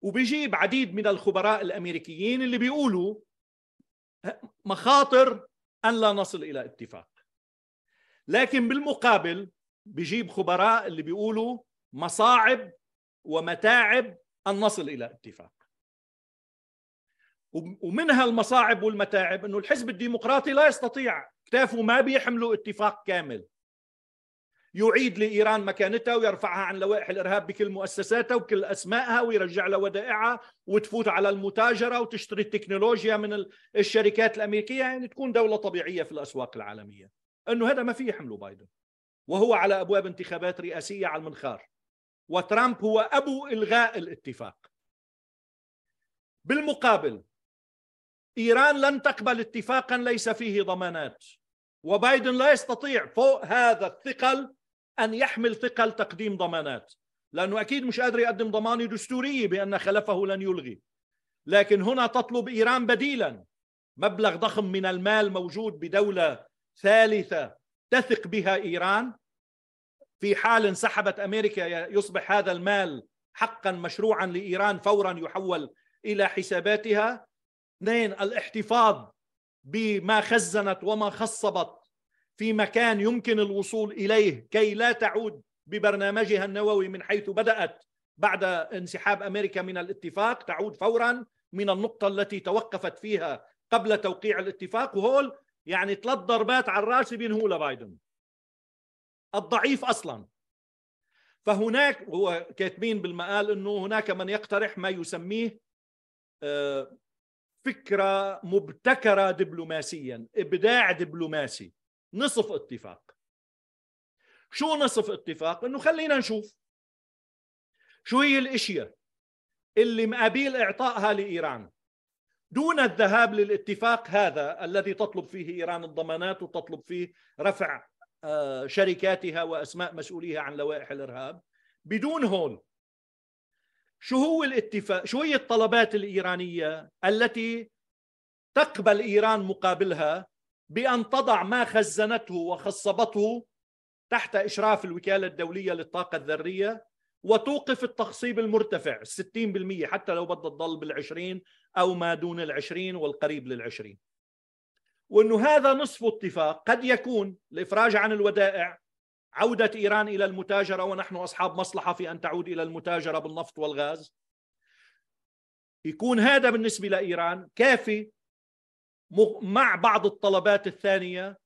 وبيجيب عديد من الخبراء الامريكيين اللي بيقولوا مخاطر ان لا نصل الى اتفاق لكن بالمقابل بجيب خبراء اللي بيقولوا مصاعب ومتاعب ان نصل الى اتفاق ومنها المصاعب والمتاعب انه الحزب الديمقراطي لا يستطيع اكتافه ما بيحملوا اتفاق كامل يعيد لايران مكانتها ويرفعها عن لوائح الارهاب بكل مؤسساتها وكل اسمائها ويرجع لودائعها وتفوت على المتاجره وتشتري التكنولوجيا من الشركات الامريكيه يعني تكون دوله طبيعيه في الاسواق العالميه. انه هذا ما في يحمله بايدن وهو على ابواب انتخابات رئاسيه على المنخار وترامب هو ابو الغاء الاتفاق بالمقابل ايران لن تقبل اتفاقا ليس فيه ضمانات وبايدن لا يستطيع فوق هذا الثقل ان يحمل ثقل تقديم ضمانات لانه اكيد مش قادر يقدم ضمانه دستوريه بان خلفه لن يلغي لكن هنا تطلب ايران بديلا مبلغ ضخم من المال موجود بدوله ثالثه تثق بها ايران في حال انسحبت امريكا يصبح هذا المال حقا مشروعا لايران فورا يحول الى حساباتها اثنين الاحتفاظ بما خزنت وما خصبت في مكان يمكن الوصول اليه كي لا تعود ببرنامجها النووي من حيث بدات بعد انسحاب امريكا من الاتفاق تعود فورا من النقطه التي توقفت فيها قبل توقيع الاتفاق وهول يعني ثلاث ضربات على الراس بينهوا لبايدن الضعيف اصلا فهناك هو كاتبين بالمقال انه هناك من يقترح ما يسميه آه، فكره مبتكره دبلوماسيا ابداع دبلوماسي نصف اتفاق شو نصف اتفاق انه خلينا نشوف شو هي الاشياء اللي مقابيل اعطائها لايران دون الذهاب للاتفاق هذا الذي تطلب فيه ايران الضمانات وتطلب فيه رفع آه، شركاتها واسماء مسؤوليها عن لوائح الارهاب بدون هون شو هو الاتفاق شو هي الطلبات الايرانيه التي تقبل ايران مقابلها بان تضع ما خزنته وخصبته تحت اشراف الوكاله الدوليه للطاقه الذريه وتوقف التخصيب المرتفع 60% حتى لو بدها تضل بال20 أو ما دون العشرين والقريب للعشرين وأنه هذا نصف اتفاق قد يكون الإفراج عن الودائع عودة إيران إلى المتاجرة ونحن أصحاب مصلحة في أن تعود إلى المتاجرة بالنفط والغاز يكون هذا بالنسبة لإيران كافي مع بعض الطلبات الثانية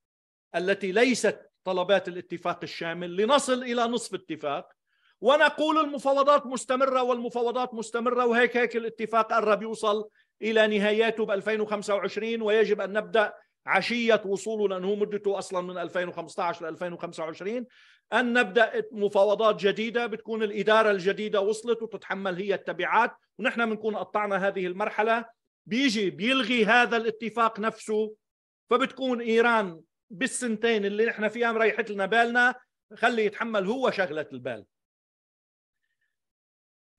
التي ليست طلبات الاتفاق الشامل لنصل إلى نصف اتفاق ونقول المفاوضات مستمرة والمفاوضات مستمرة وهيك هيك الاتفاق قرب يوصل إلى نهاياته ب 2025 ويجب أن نبدأ عشية وصوله لأنه مدته أصلا من 2015 ل 2025 أن نبدأ مفاوضات جديدة بتكون الإدارة الجديدة وصلت وتتحمل هي التبعات ونحن بنكون قطعنا هذه المرحلة بيجي بيلغي هذا الاتفاق نفسه فبتكون إيران بالسنتين اللي نحن فيها مريحت لنا بالنا خلي يتحمل هو شغلة البال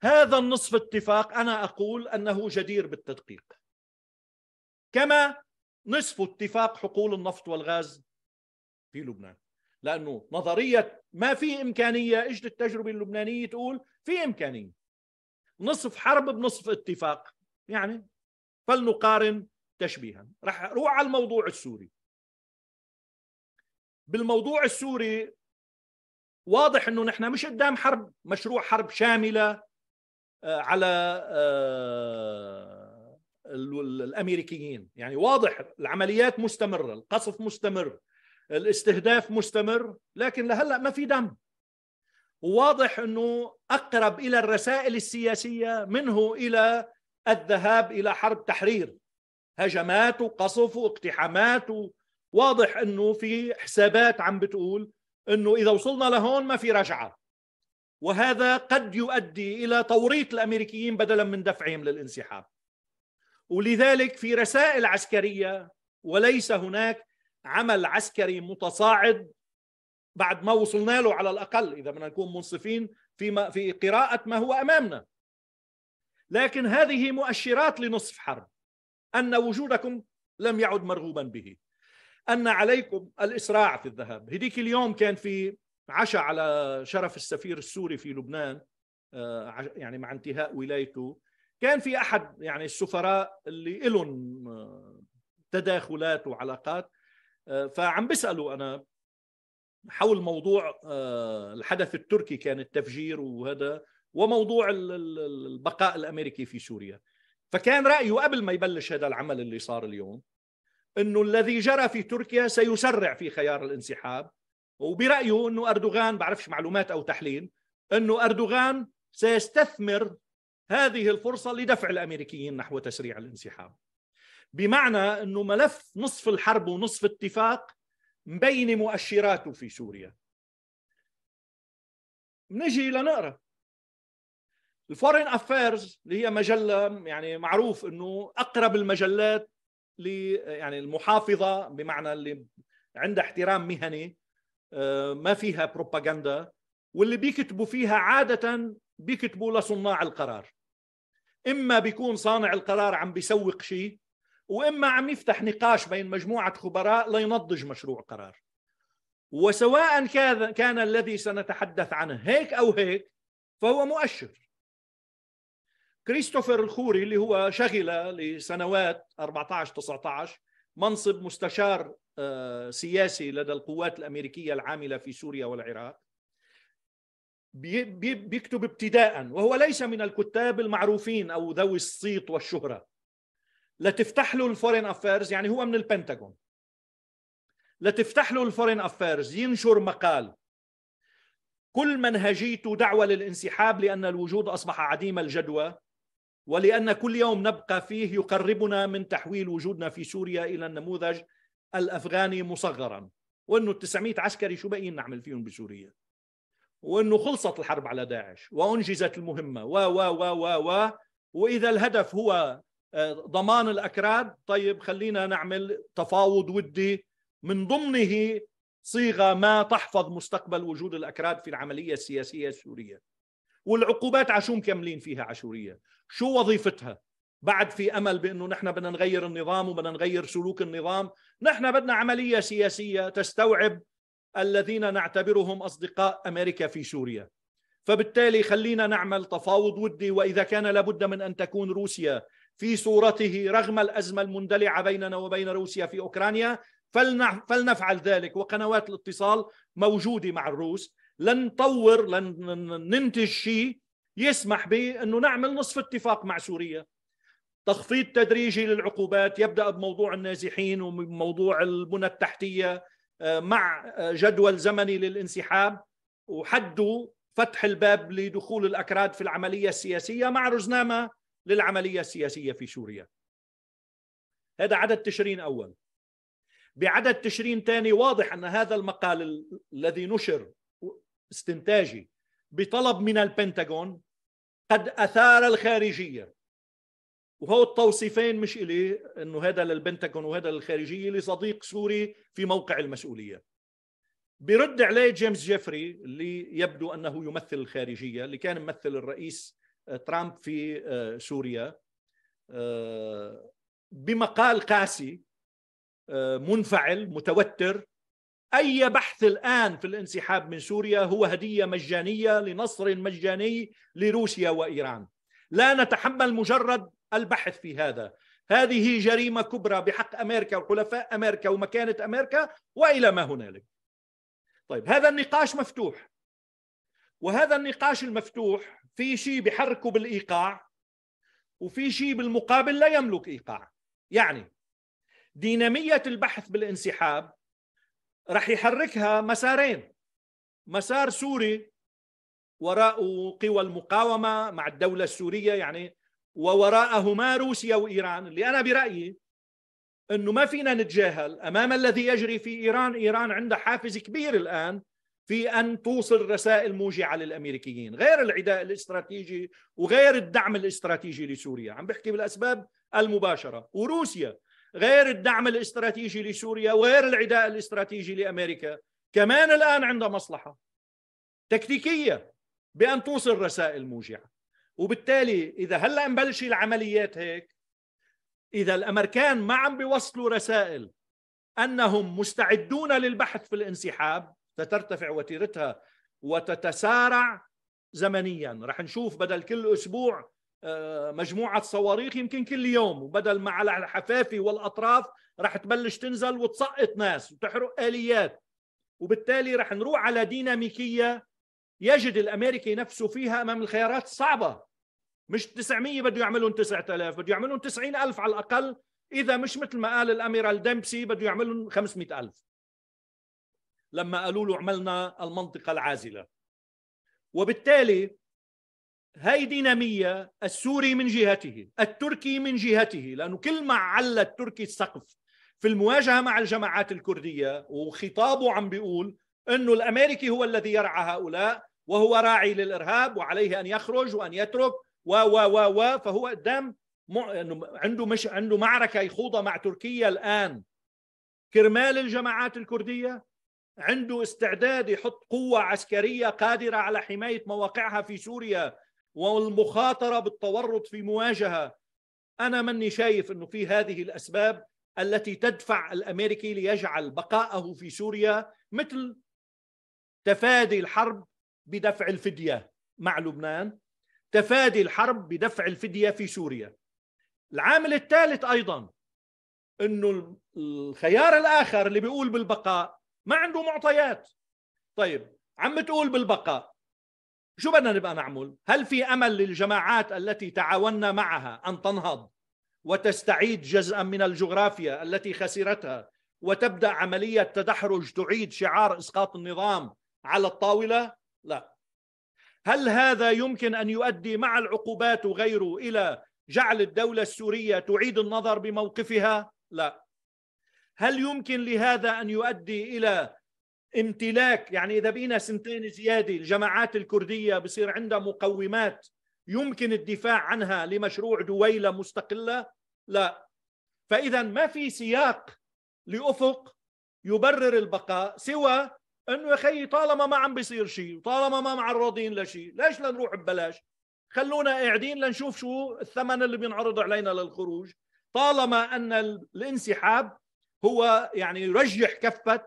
هذا النصف اتفاق أنا أقول أنه جدير بالتدقيق كما نصف اتفاق حقول النفط والغاز في لبنان لأنه نظرية ما في إمكانية إجت التجربة اللبنانية تقول في إمكانية نصف حرب بنصف اتفاق يعني فلنقارن تشبيها رح أروح على الموضوع السوري بالموضوع السوري واضح انه نحن مش قدام حرب مشروع حرب شامله آه، على آه، الامريكيين يعني واضح العمليات مستمره القصف مستمر الاستهداف مستمر لكن لهلا ما في دم واضح انه اقرب الى الرسائل السياسيه منه الى الذهاب الى حرب تحرير هجمات وقصف واقتحامات واضح انه في حسابات عم بتقول انه اذا وصلنا لهون ما في رجعه وهذا قد يؤدي الى توريط الامريكيين بدلا من دفعهم للانسحاب. ولذلك في رسائل عسكريه وليس هناك عمل عسكري متصاعد بعد ما وصلنا له على الاقل اذا بدنا نكون منصفين فيما في قراءه ما هو امامنا. لكن هذه مؤشرات لنصف حرب ان وجودكم لم يعد مرغوبا به. ان عليكم الاسراع في الذهاب، هذيك اليوم كان في عشى على شرف السفير السوري في لبنان آه، يعني مع انتهاء ولايته كان في احد يعني السفراء اللي لهم آه، تداخلات وعلاقات آه، فعم بساله انا حول موضوع الحدث التركي كان التفجير وهذا وموضوع البقاء الامريكي في سوريا فكان رايه قبل ما يبلش هذا العمل اللي صار اليوم انه الذي جرى في تركيا سيسرع في خيار الانسحاب وبرايه انه اردوغان بعرفش معلومات او تحليل انه اردوغان سيستثمر هذه الفرصه لدفع الامريكيين نحو تسريع الانسحاب بمعنى انه ملف نصف الحرب ونصف اتفاق مبين مؤشراته في سوريا نجي لنقرا الفورين افيرز اللي هي مجله يعني معروف انه اقرب المجلات ل يعني المحافظه بمعنى اللي عندها احترام مهني آه، ما فيها بروباغندا واللي بيكتبوا فيها عادة بيكتبوا لصناع القرار إما بيكون صانع القرار عم بيسوق شيء وإما عم يفتح نقاش بين مجموعة خبراء لينضج مشروع قرار وسواء كان, الذي سنتحدث عنه هيك أو هيك فهو مؤشر كريستوفر الخوري اللي هو شغل لسنوات 14 19 منصب مستشار آه، سياسي لدى القوات الامريكيه العامله في سوريا والعراق بيكتب ابتداء وهو ليس من الكتاب المعروفين او ذوي الصيت والشهره لتفتح له الفورين افيرز يعني هو من البنتاغون لتفتح له الفورين افيرز ينشر مقال كل منهجيته دعوه للانسحاب لان الوجود اصبح عديم الجدوى ولان كل يوم نبقى فيه يقربنا من تحويل وجودنا في سوريا الى النموذج الافغاني مصغرا وانه 900 عسكري شو باقيين نعمل فيهم بسوريا وانه خلصت الحرب على داعش وانجزت المهمه و و و و و واذا الهدف هو آه، ضمان الاكراد طيب خلينا نعمل تفاوض ودي من ضمنه صيغه ما تحفظ مستقبل وجود الاكراد في العمليه السياسيه السوريه والعقوبات عشو مكملين فيها عشورية شو وظيفتها بعد في امل بانه نحن بدنا نغير النظام وبدنا نغير سلوك النظام نحن بدنا عمليه سياسيه تستوعب الذين نعتبرهم اصدقاء امريكا في سوريا فبالتالي خلينا نعمل تفاوض ودي واذا كان لابد من ان تكون روسيا في صورته رغم الازمه المندلعه بيننا وبين روسيا في اوكرانيا فلنفعل ذلك وقنوات الاتصال موجوده مع الروس لنطور لننتج شيء يسمح بانه نعمل نصف اتفاق مع سوريا تخفيض تدريجي للعقوبات يبدا بموضوع النازحين وموضوع البنى التحتيه آه، مع آه، جدول زمني للانسحاب وحدوا فتح الباب لدخول الاكراد في العمليه السياسيه مع رزنامه للعمليه السياسيه في سوريا. هذا عدد تشرين اول. بعدد تشرين ثاني واضح ان هذا المقال الذي نشر استنتاجي بطلب من البنتاغون قد اثار الخارجيه وهو التوصيفين مش إلي انه هذا للبنتاغون وهذا للخارجيه لصديق سوري في موقع المسؤوليه برد عليه جيمس جيفري اللي يبدو انه يمثل الخارجيه اللي كان ممثل الرئيس آه، ترامب في آه، سوريا آه، بمقال قاسي منفعل متوتر اي بحث الان في الانسحاب من سوريا هو هديه مجانيه لنصر مجاني لروسيا وايران لا نتحمل مجرد البحث في هذا هذه جريمه كبرى بحق امريكا وحلفاء امريكا ومكانه امريكا والى ما هنالك طيب هذا النقاش مفتوح وهذا النقاش المفتوح في شيء بحركه بالايقاع وفي شيء بالمقابل لا يملك ايقاع يعني ديناميه البحث بالانسحاب راح يحركها مسارين مسار سوري وراءه قوى المقاومة مع الدولة السورية يعني ووراءهما روسيا وإيران اللي أنا برأيي أنه ما فينا نتجاهل أمام الذي يجري في إيران إيران عندها حافز كبير الآن في أن توصل رسائل موجعة للأمريكيين غير العداء الاستراتيجي وغير الدعم الاستراتيجي لسوريا عم بحكي بالأسباب المباشرة وروسيا غير الدعم الاستراتيجي لسوريا وغير العداء الاستراتيجي لامريكا كمان الان عندها مصلحه تكتيكيه بان توصل رسائل موجعه وبالتالي اذا هلا نبلش العمليات هيك اذا الامريكان ما عم بيوصلوا رسائل انهم مستعدون للبحث في الانسحاب سترتفع وتيرتها وتتسارع زمنيا رح نشوف بدل كل اسبوع آه، مجموعه صواريخ يمكن كل يوم وبدل ما على الحفافي والاطراف رح تبلش تنزل وتسقط ناس وتحرق اليات وبالتالي رح نروح على ديناميكيه يجد الامريكي نفسه فيها امام الخيارات الصعبه مش 900 بده يعملهم 9000 بده يعملهم 90000 على الاقل اذا مش مثل ما قال الاميرال ديمبسي بده يعملهم 500000 لما قالوا له عملنا المنطقه العازله وبالتالي هاي دينامية السوري من جهته التركي من جهته لأنه كل ما على التركي السقف في المواجهة مع الجماعات الكردية وخطابه عم بيقول أنه الأمريكي هو الذي يرعى هؤلاء وهو راعي للإرهاب وعليه أن يخرج وأن يترك و و و و فهو قدام عنده مش عنده معركة يخوضها مع تركيا الآن كرمال الجماعات الكردية عنده استعداد يحط قوة عسكرية قادرة على حماية مواقعها في سوريا والمخاطرة بالتورط في مواجهة أنا مني شايف أنه في هذه الأسباب التي تدفع الأمريكي ليجعل بقاءه في سوريا مثل تفادي الحرب بدفع الفدية مع لبنان تفادي الحرب بدفع الفدية في سوريا العامل الثالث أيضا أنه الخيار الآخر اللي بيقول بالبقاء ما عنده معطيات طيب عم بتقول بالبقاء شو بدنا نبقى نعمل؟ هل في امل للجماعات التي تعاوننا معها ان تنهض وتستعيد جزءا من الجغرافيا التي خسرتها وتبدا عمليه تدحرج تعيد شعار اسقاط النظام على الطاوله؟ لا. هل هذا يمكن ان يؤدي مع العقوبات وغيره الى جعل الدوله السوريه تعيد النظر بموقفها؟ لا. هل يمكن لهذا ان يؤدي الى امتلاك يعني إذا بقينا سنتين زيادة الجماعات الكردية بصير عندها مقومات يمكن الدفاع عنها لمشروع دويلة مستقلة لا فإذا ما في سياق لأفق يبرر البقاء سوى انه يا خيي طالما ما عم بيصير شيء وطالما ما معرضين لشيء ليش لنروح ببلاش خلونا قاعدين لنشوف شو الثمن اللي بينعرض علينا للخروج طالما ان الانسحاب هو يعني يرجح كفه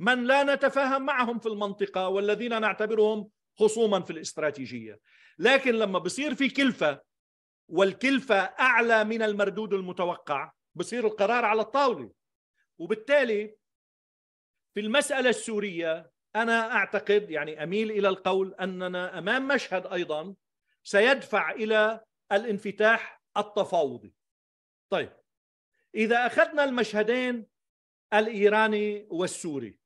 من لا نتفاهم معهم في المنطقة والذين نعتبرهم خصوما في الاستراتيجية لكن لما بصير في كلفة والكلفة أعلى من المردود المتوقع بصير القرار على الطاولة وبالتالي في المسألة السورية أنا أعتقد يعني أميل إلى القول أننا أمام مشهد أيضا سيدفع إلى الانفتاح التفاوضي طيب إذا أخذنا المشهدين الإيراني والسوري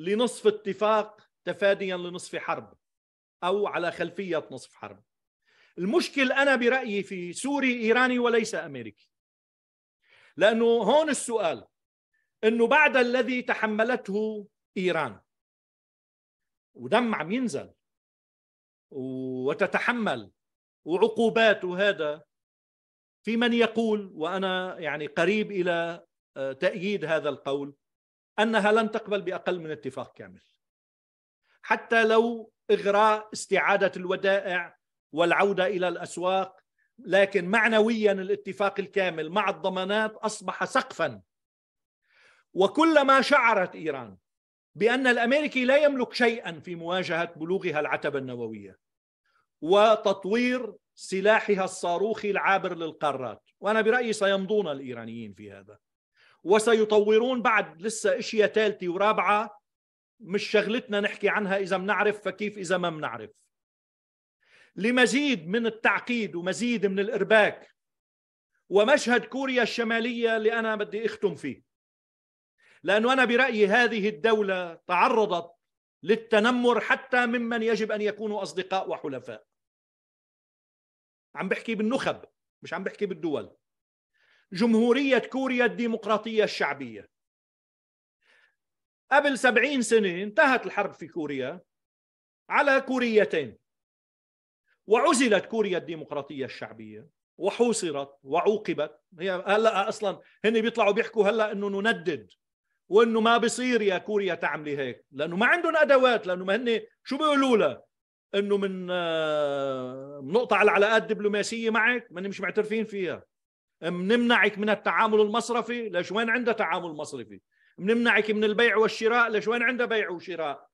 لنصف اتفاق تفاديا لنصف حرب او على خلفيه نصف حرب. المشكل انا برايي في سوري ايراني وليس امريكي. لانه هون السؤال انه بعد الذي تحملته ايران ودم عم ينزل وتتحمل وعقوبات وهذا في من يقول وانا يعني قريب الى آه، تأييد هذا القول انها لن تقبل باقل من اتفاق كامل حتى لو اغراء استعاده الودائع والعوده الى الاسواق لكن معنويا الاتفاق الكامل مع الضمانات اصبح سقفا وكلما شعرت ايران بان الامريكي لا يملك شيئا في مواجهه بلوغها العتبه النوويه وتطوير سلاحها الصاروخي العابر للقارات وانا برايي سيمضون الايرانيين في هذا وسيطورون بعد لسه اشياء ثالثه ورابعه مش شغلتنا نحكي عنها اذا بنعرف فكيف اذا ما بنعرف لمزيد من التعقيد ومزيد من الارباك ومشهد كوريا الشماليه اللي انا بدي اختم فيه لانه انا برايي هذه الدوله تعرضت للتنمر حتى ممن يجب ان يكونوا اصدقاء وحلفاء عم بحكي بالنخب مش عم بحكي بالدول جمهورية كوريا الديمقراطية الشعبية قبل سبعين سنة انتهت الحرب في كوريا على كوريتين وعزلت كوريا الديمقراطية الشعبية وحوصرت وعوقبت هي هلا اصلا هن بيطلعوا بيحكوا هلا انه نندد وانه ما بصير يا كوريا تعملي هيك لانه ما عندهم ادوات لانه ما هن شو بيقولوا لها انه من بنقطع آه، العلاقات الدبلوماسيه معك ما مش معترفين فيها بنمنعك من التعامل المصرفي ليش وين عنده تعامل مصرفي بنمنعك من البيع والشراء ليش وين عنده بيع وشراء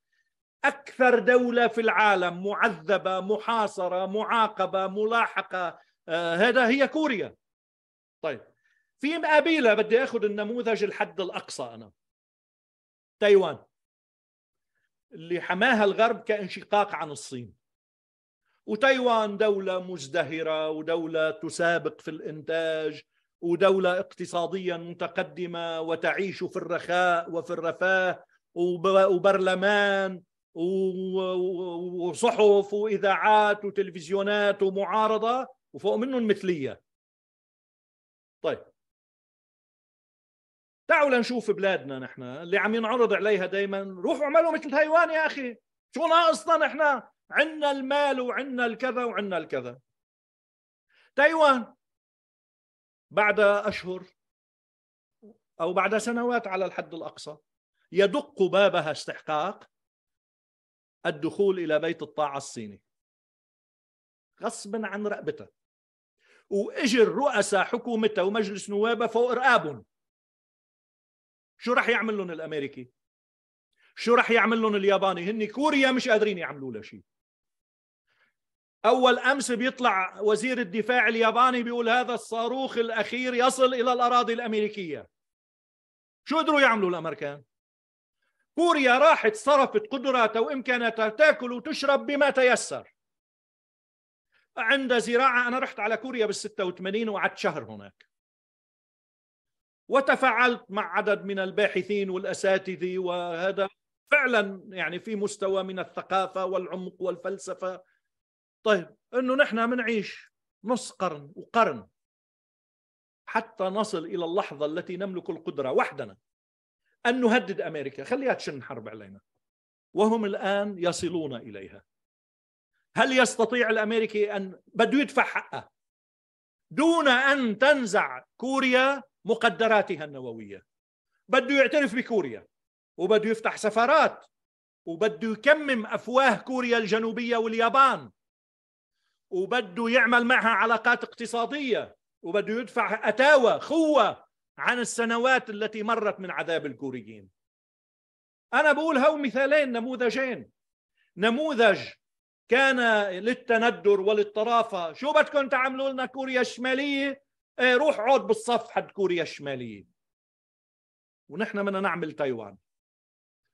أكثر دولة في العالم معذبة محاصرة معاقبة ملاحقة آه، هذا هي كوريا طيب في مقابلة بدي أخذ النموذج الحد الأقصى أنا تايوان اللي حماها الغرب كانشقاق عن الصين وتايوان دولة مزدهرة ودولة تسابق في الإنتاج ودولة اقتصاديا متقدمة وتعيش في الرخاء وفي الرفاه وبرلمان وصحف وإذاعات وتلفزيونات ومعارضة وفوق منهم مثلية طيب تعالوا لنشوف بلادنا نحن اللي عم ينعرض عليها دائما روحوا اعملوا مثل تايوان يا اخي شو ناقصنا نحن عندنا المال وعندنا الكذا وعندنا الكذا تايوان بعد أشهر أو بعد سنوات على الحد الأقصى يدق بابها استحقاق الدخول إلى بيت الطاعة الصيني غصبا عن رقبتها وإجر رؤساء حكومتها ومجلس نوابها فوق رقابهم شو راح يعمل لهم الأمريكي؟ شو راح يعمل لهم الياباني؟ هن كوريا مش قادرين يعملوا لها شيء اول امس بيطلع وزير الدفاع الياباني بيقول هذا الصاروخ الاخير يصل الى الاراضي الامريكيه شو قدروا يعملوا الامريكان كوريا راحت صرفت قدراتها وامكاناتها تاكل وتشرب بما تيسر عند زراعه انا رحت على كوريا بال 86 وقعدت شهر هناك وتفاعلت مع عدد من الباحثين والاساتذه وهذا فعلا يعني في مستوى من الثقافه والعمق والفلسفه طيب انه نحن بنعيش نص قرن وقرن حتى نصل الى اللحظه التي نملك القدره وحدنا ان نهدد امريكا خليها تشن حرب علينا وهم الان يصلون اليها هل يستطيع الامريكي ان بده يدفع حقه دون ان تنزع كوريا مقدراتها النوويه بده يعترف بكوريا وبده يفتح سفارات وبده يكمم افواه كوريا الجنوبيه واليابان وبده يعمل معها علاقات اقتصادية وبده يدفع أتاوة خوة عن السنوات التي مرت من عذاب الكوريين أنا بقول هو مثالين نموذجين نموذج كان للتندر وللطرافة شو بدكم تعملوا لنا كوريا الشمالية ايه روح عود بالصف حد كوريا الشمالية ونحن بدنا نعمل تايوان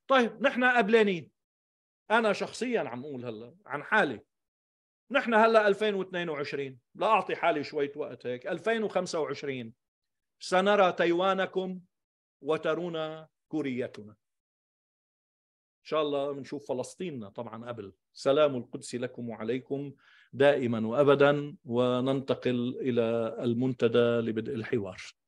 طيب نحن قبلانين أنا شخصيا عم أقول هلا عن حالي نحن هلا 2022 لا اعطي حالي شويه وقت هيك 2025 سنرى تايوانكم وترون كوريتنا ان شاء الله بنشوف فلسطيننا طبعا قبل سلام القدس لكم وعليكم دائما وابدا وننتقل الى المنتدى لبدء الحوار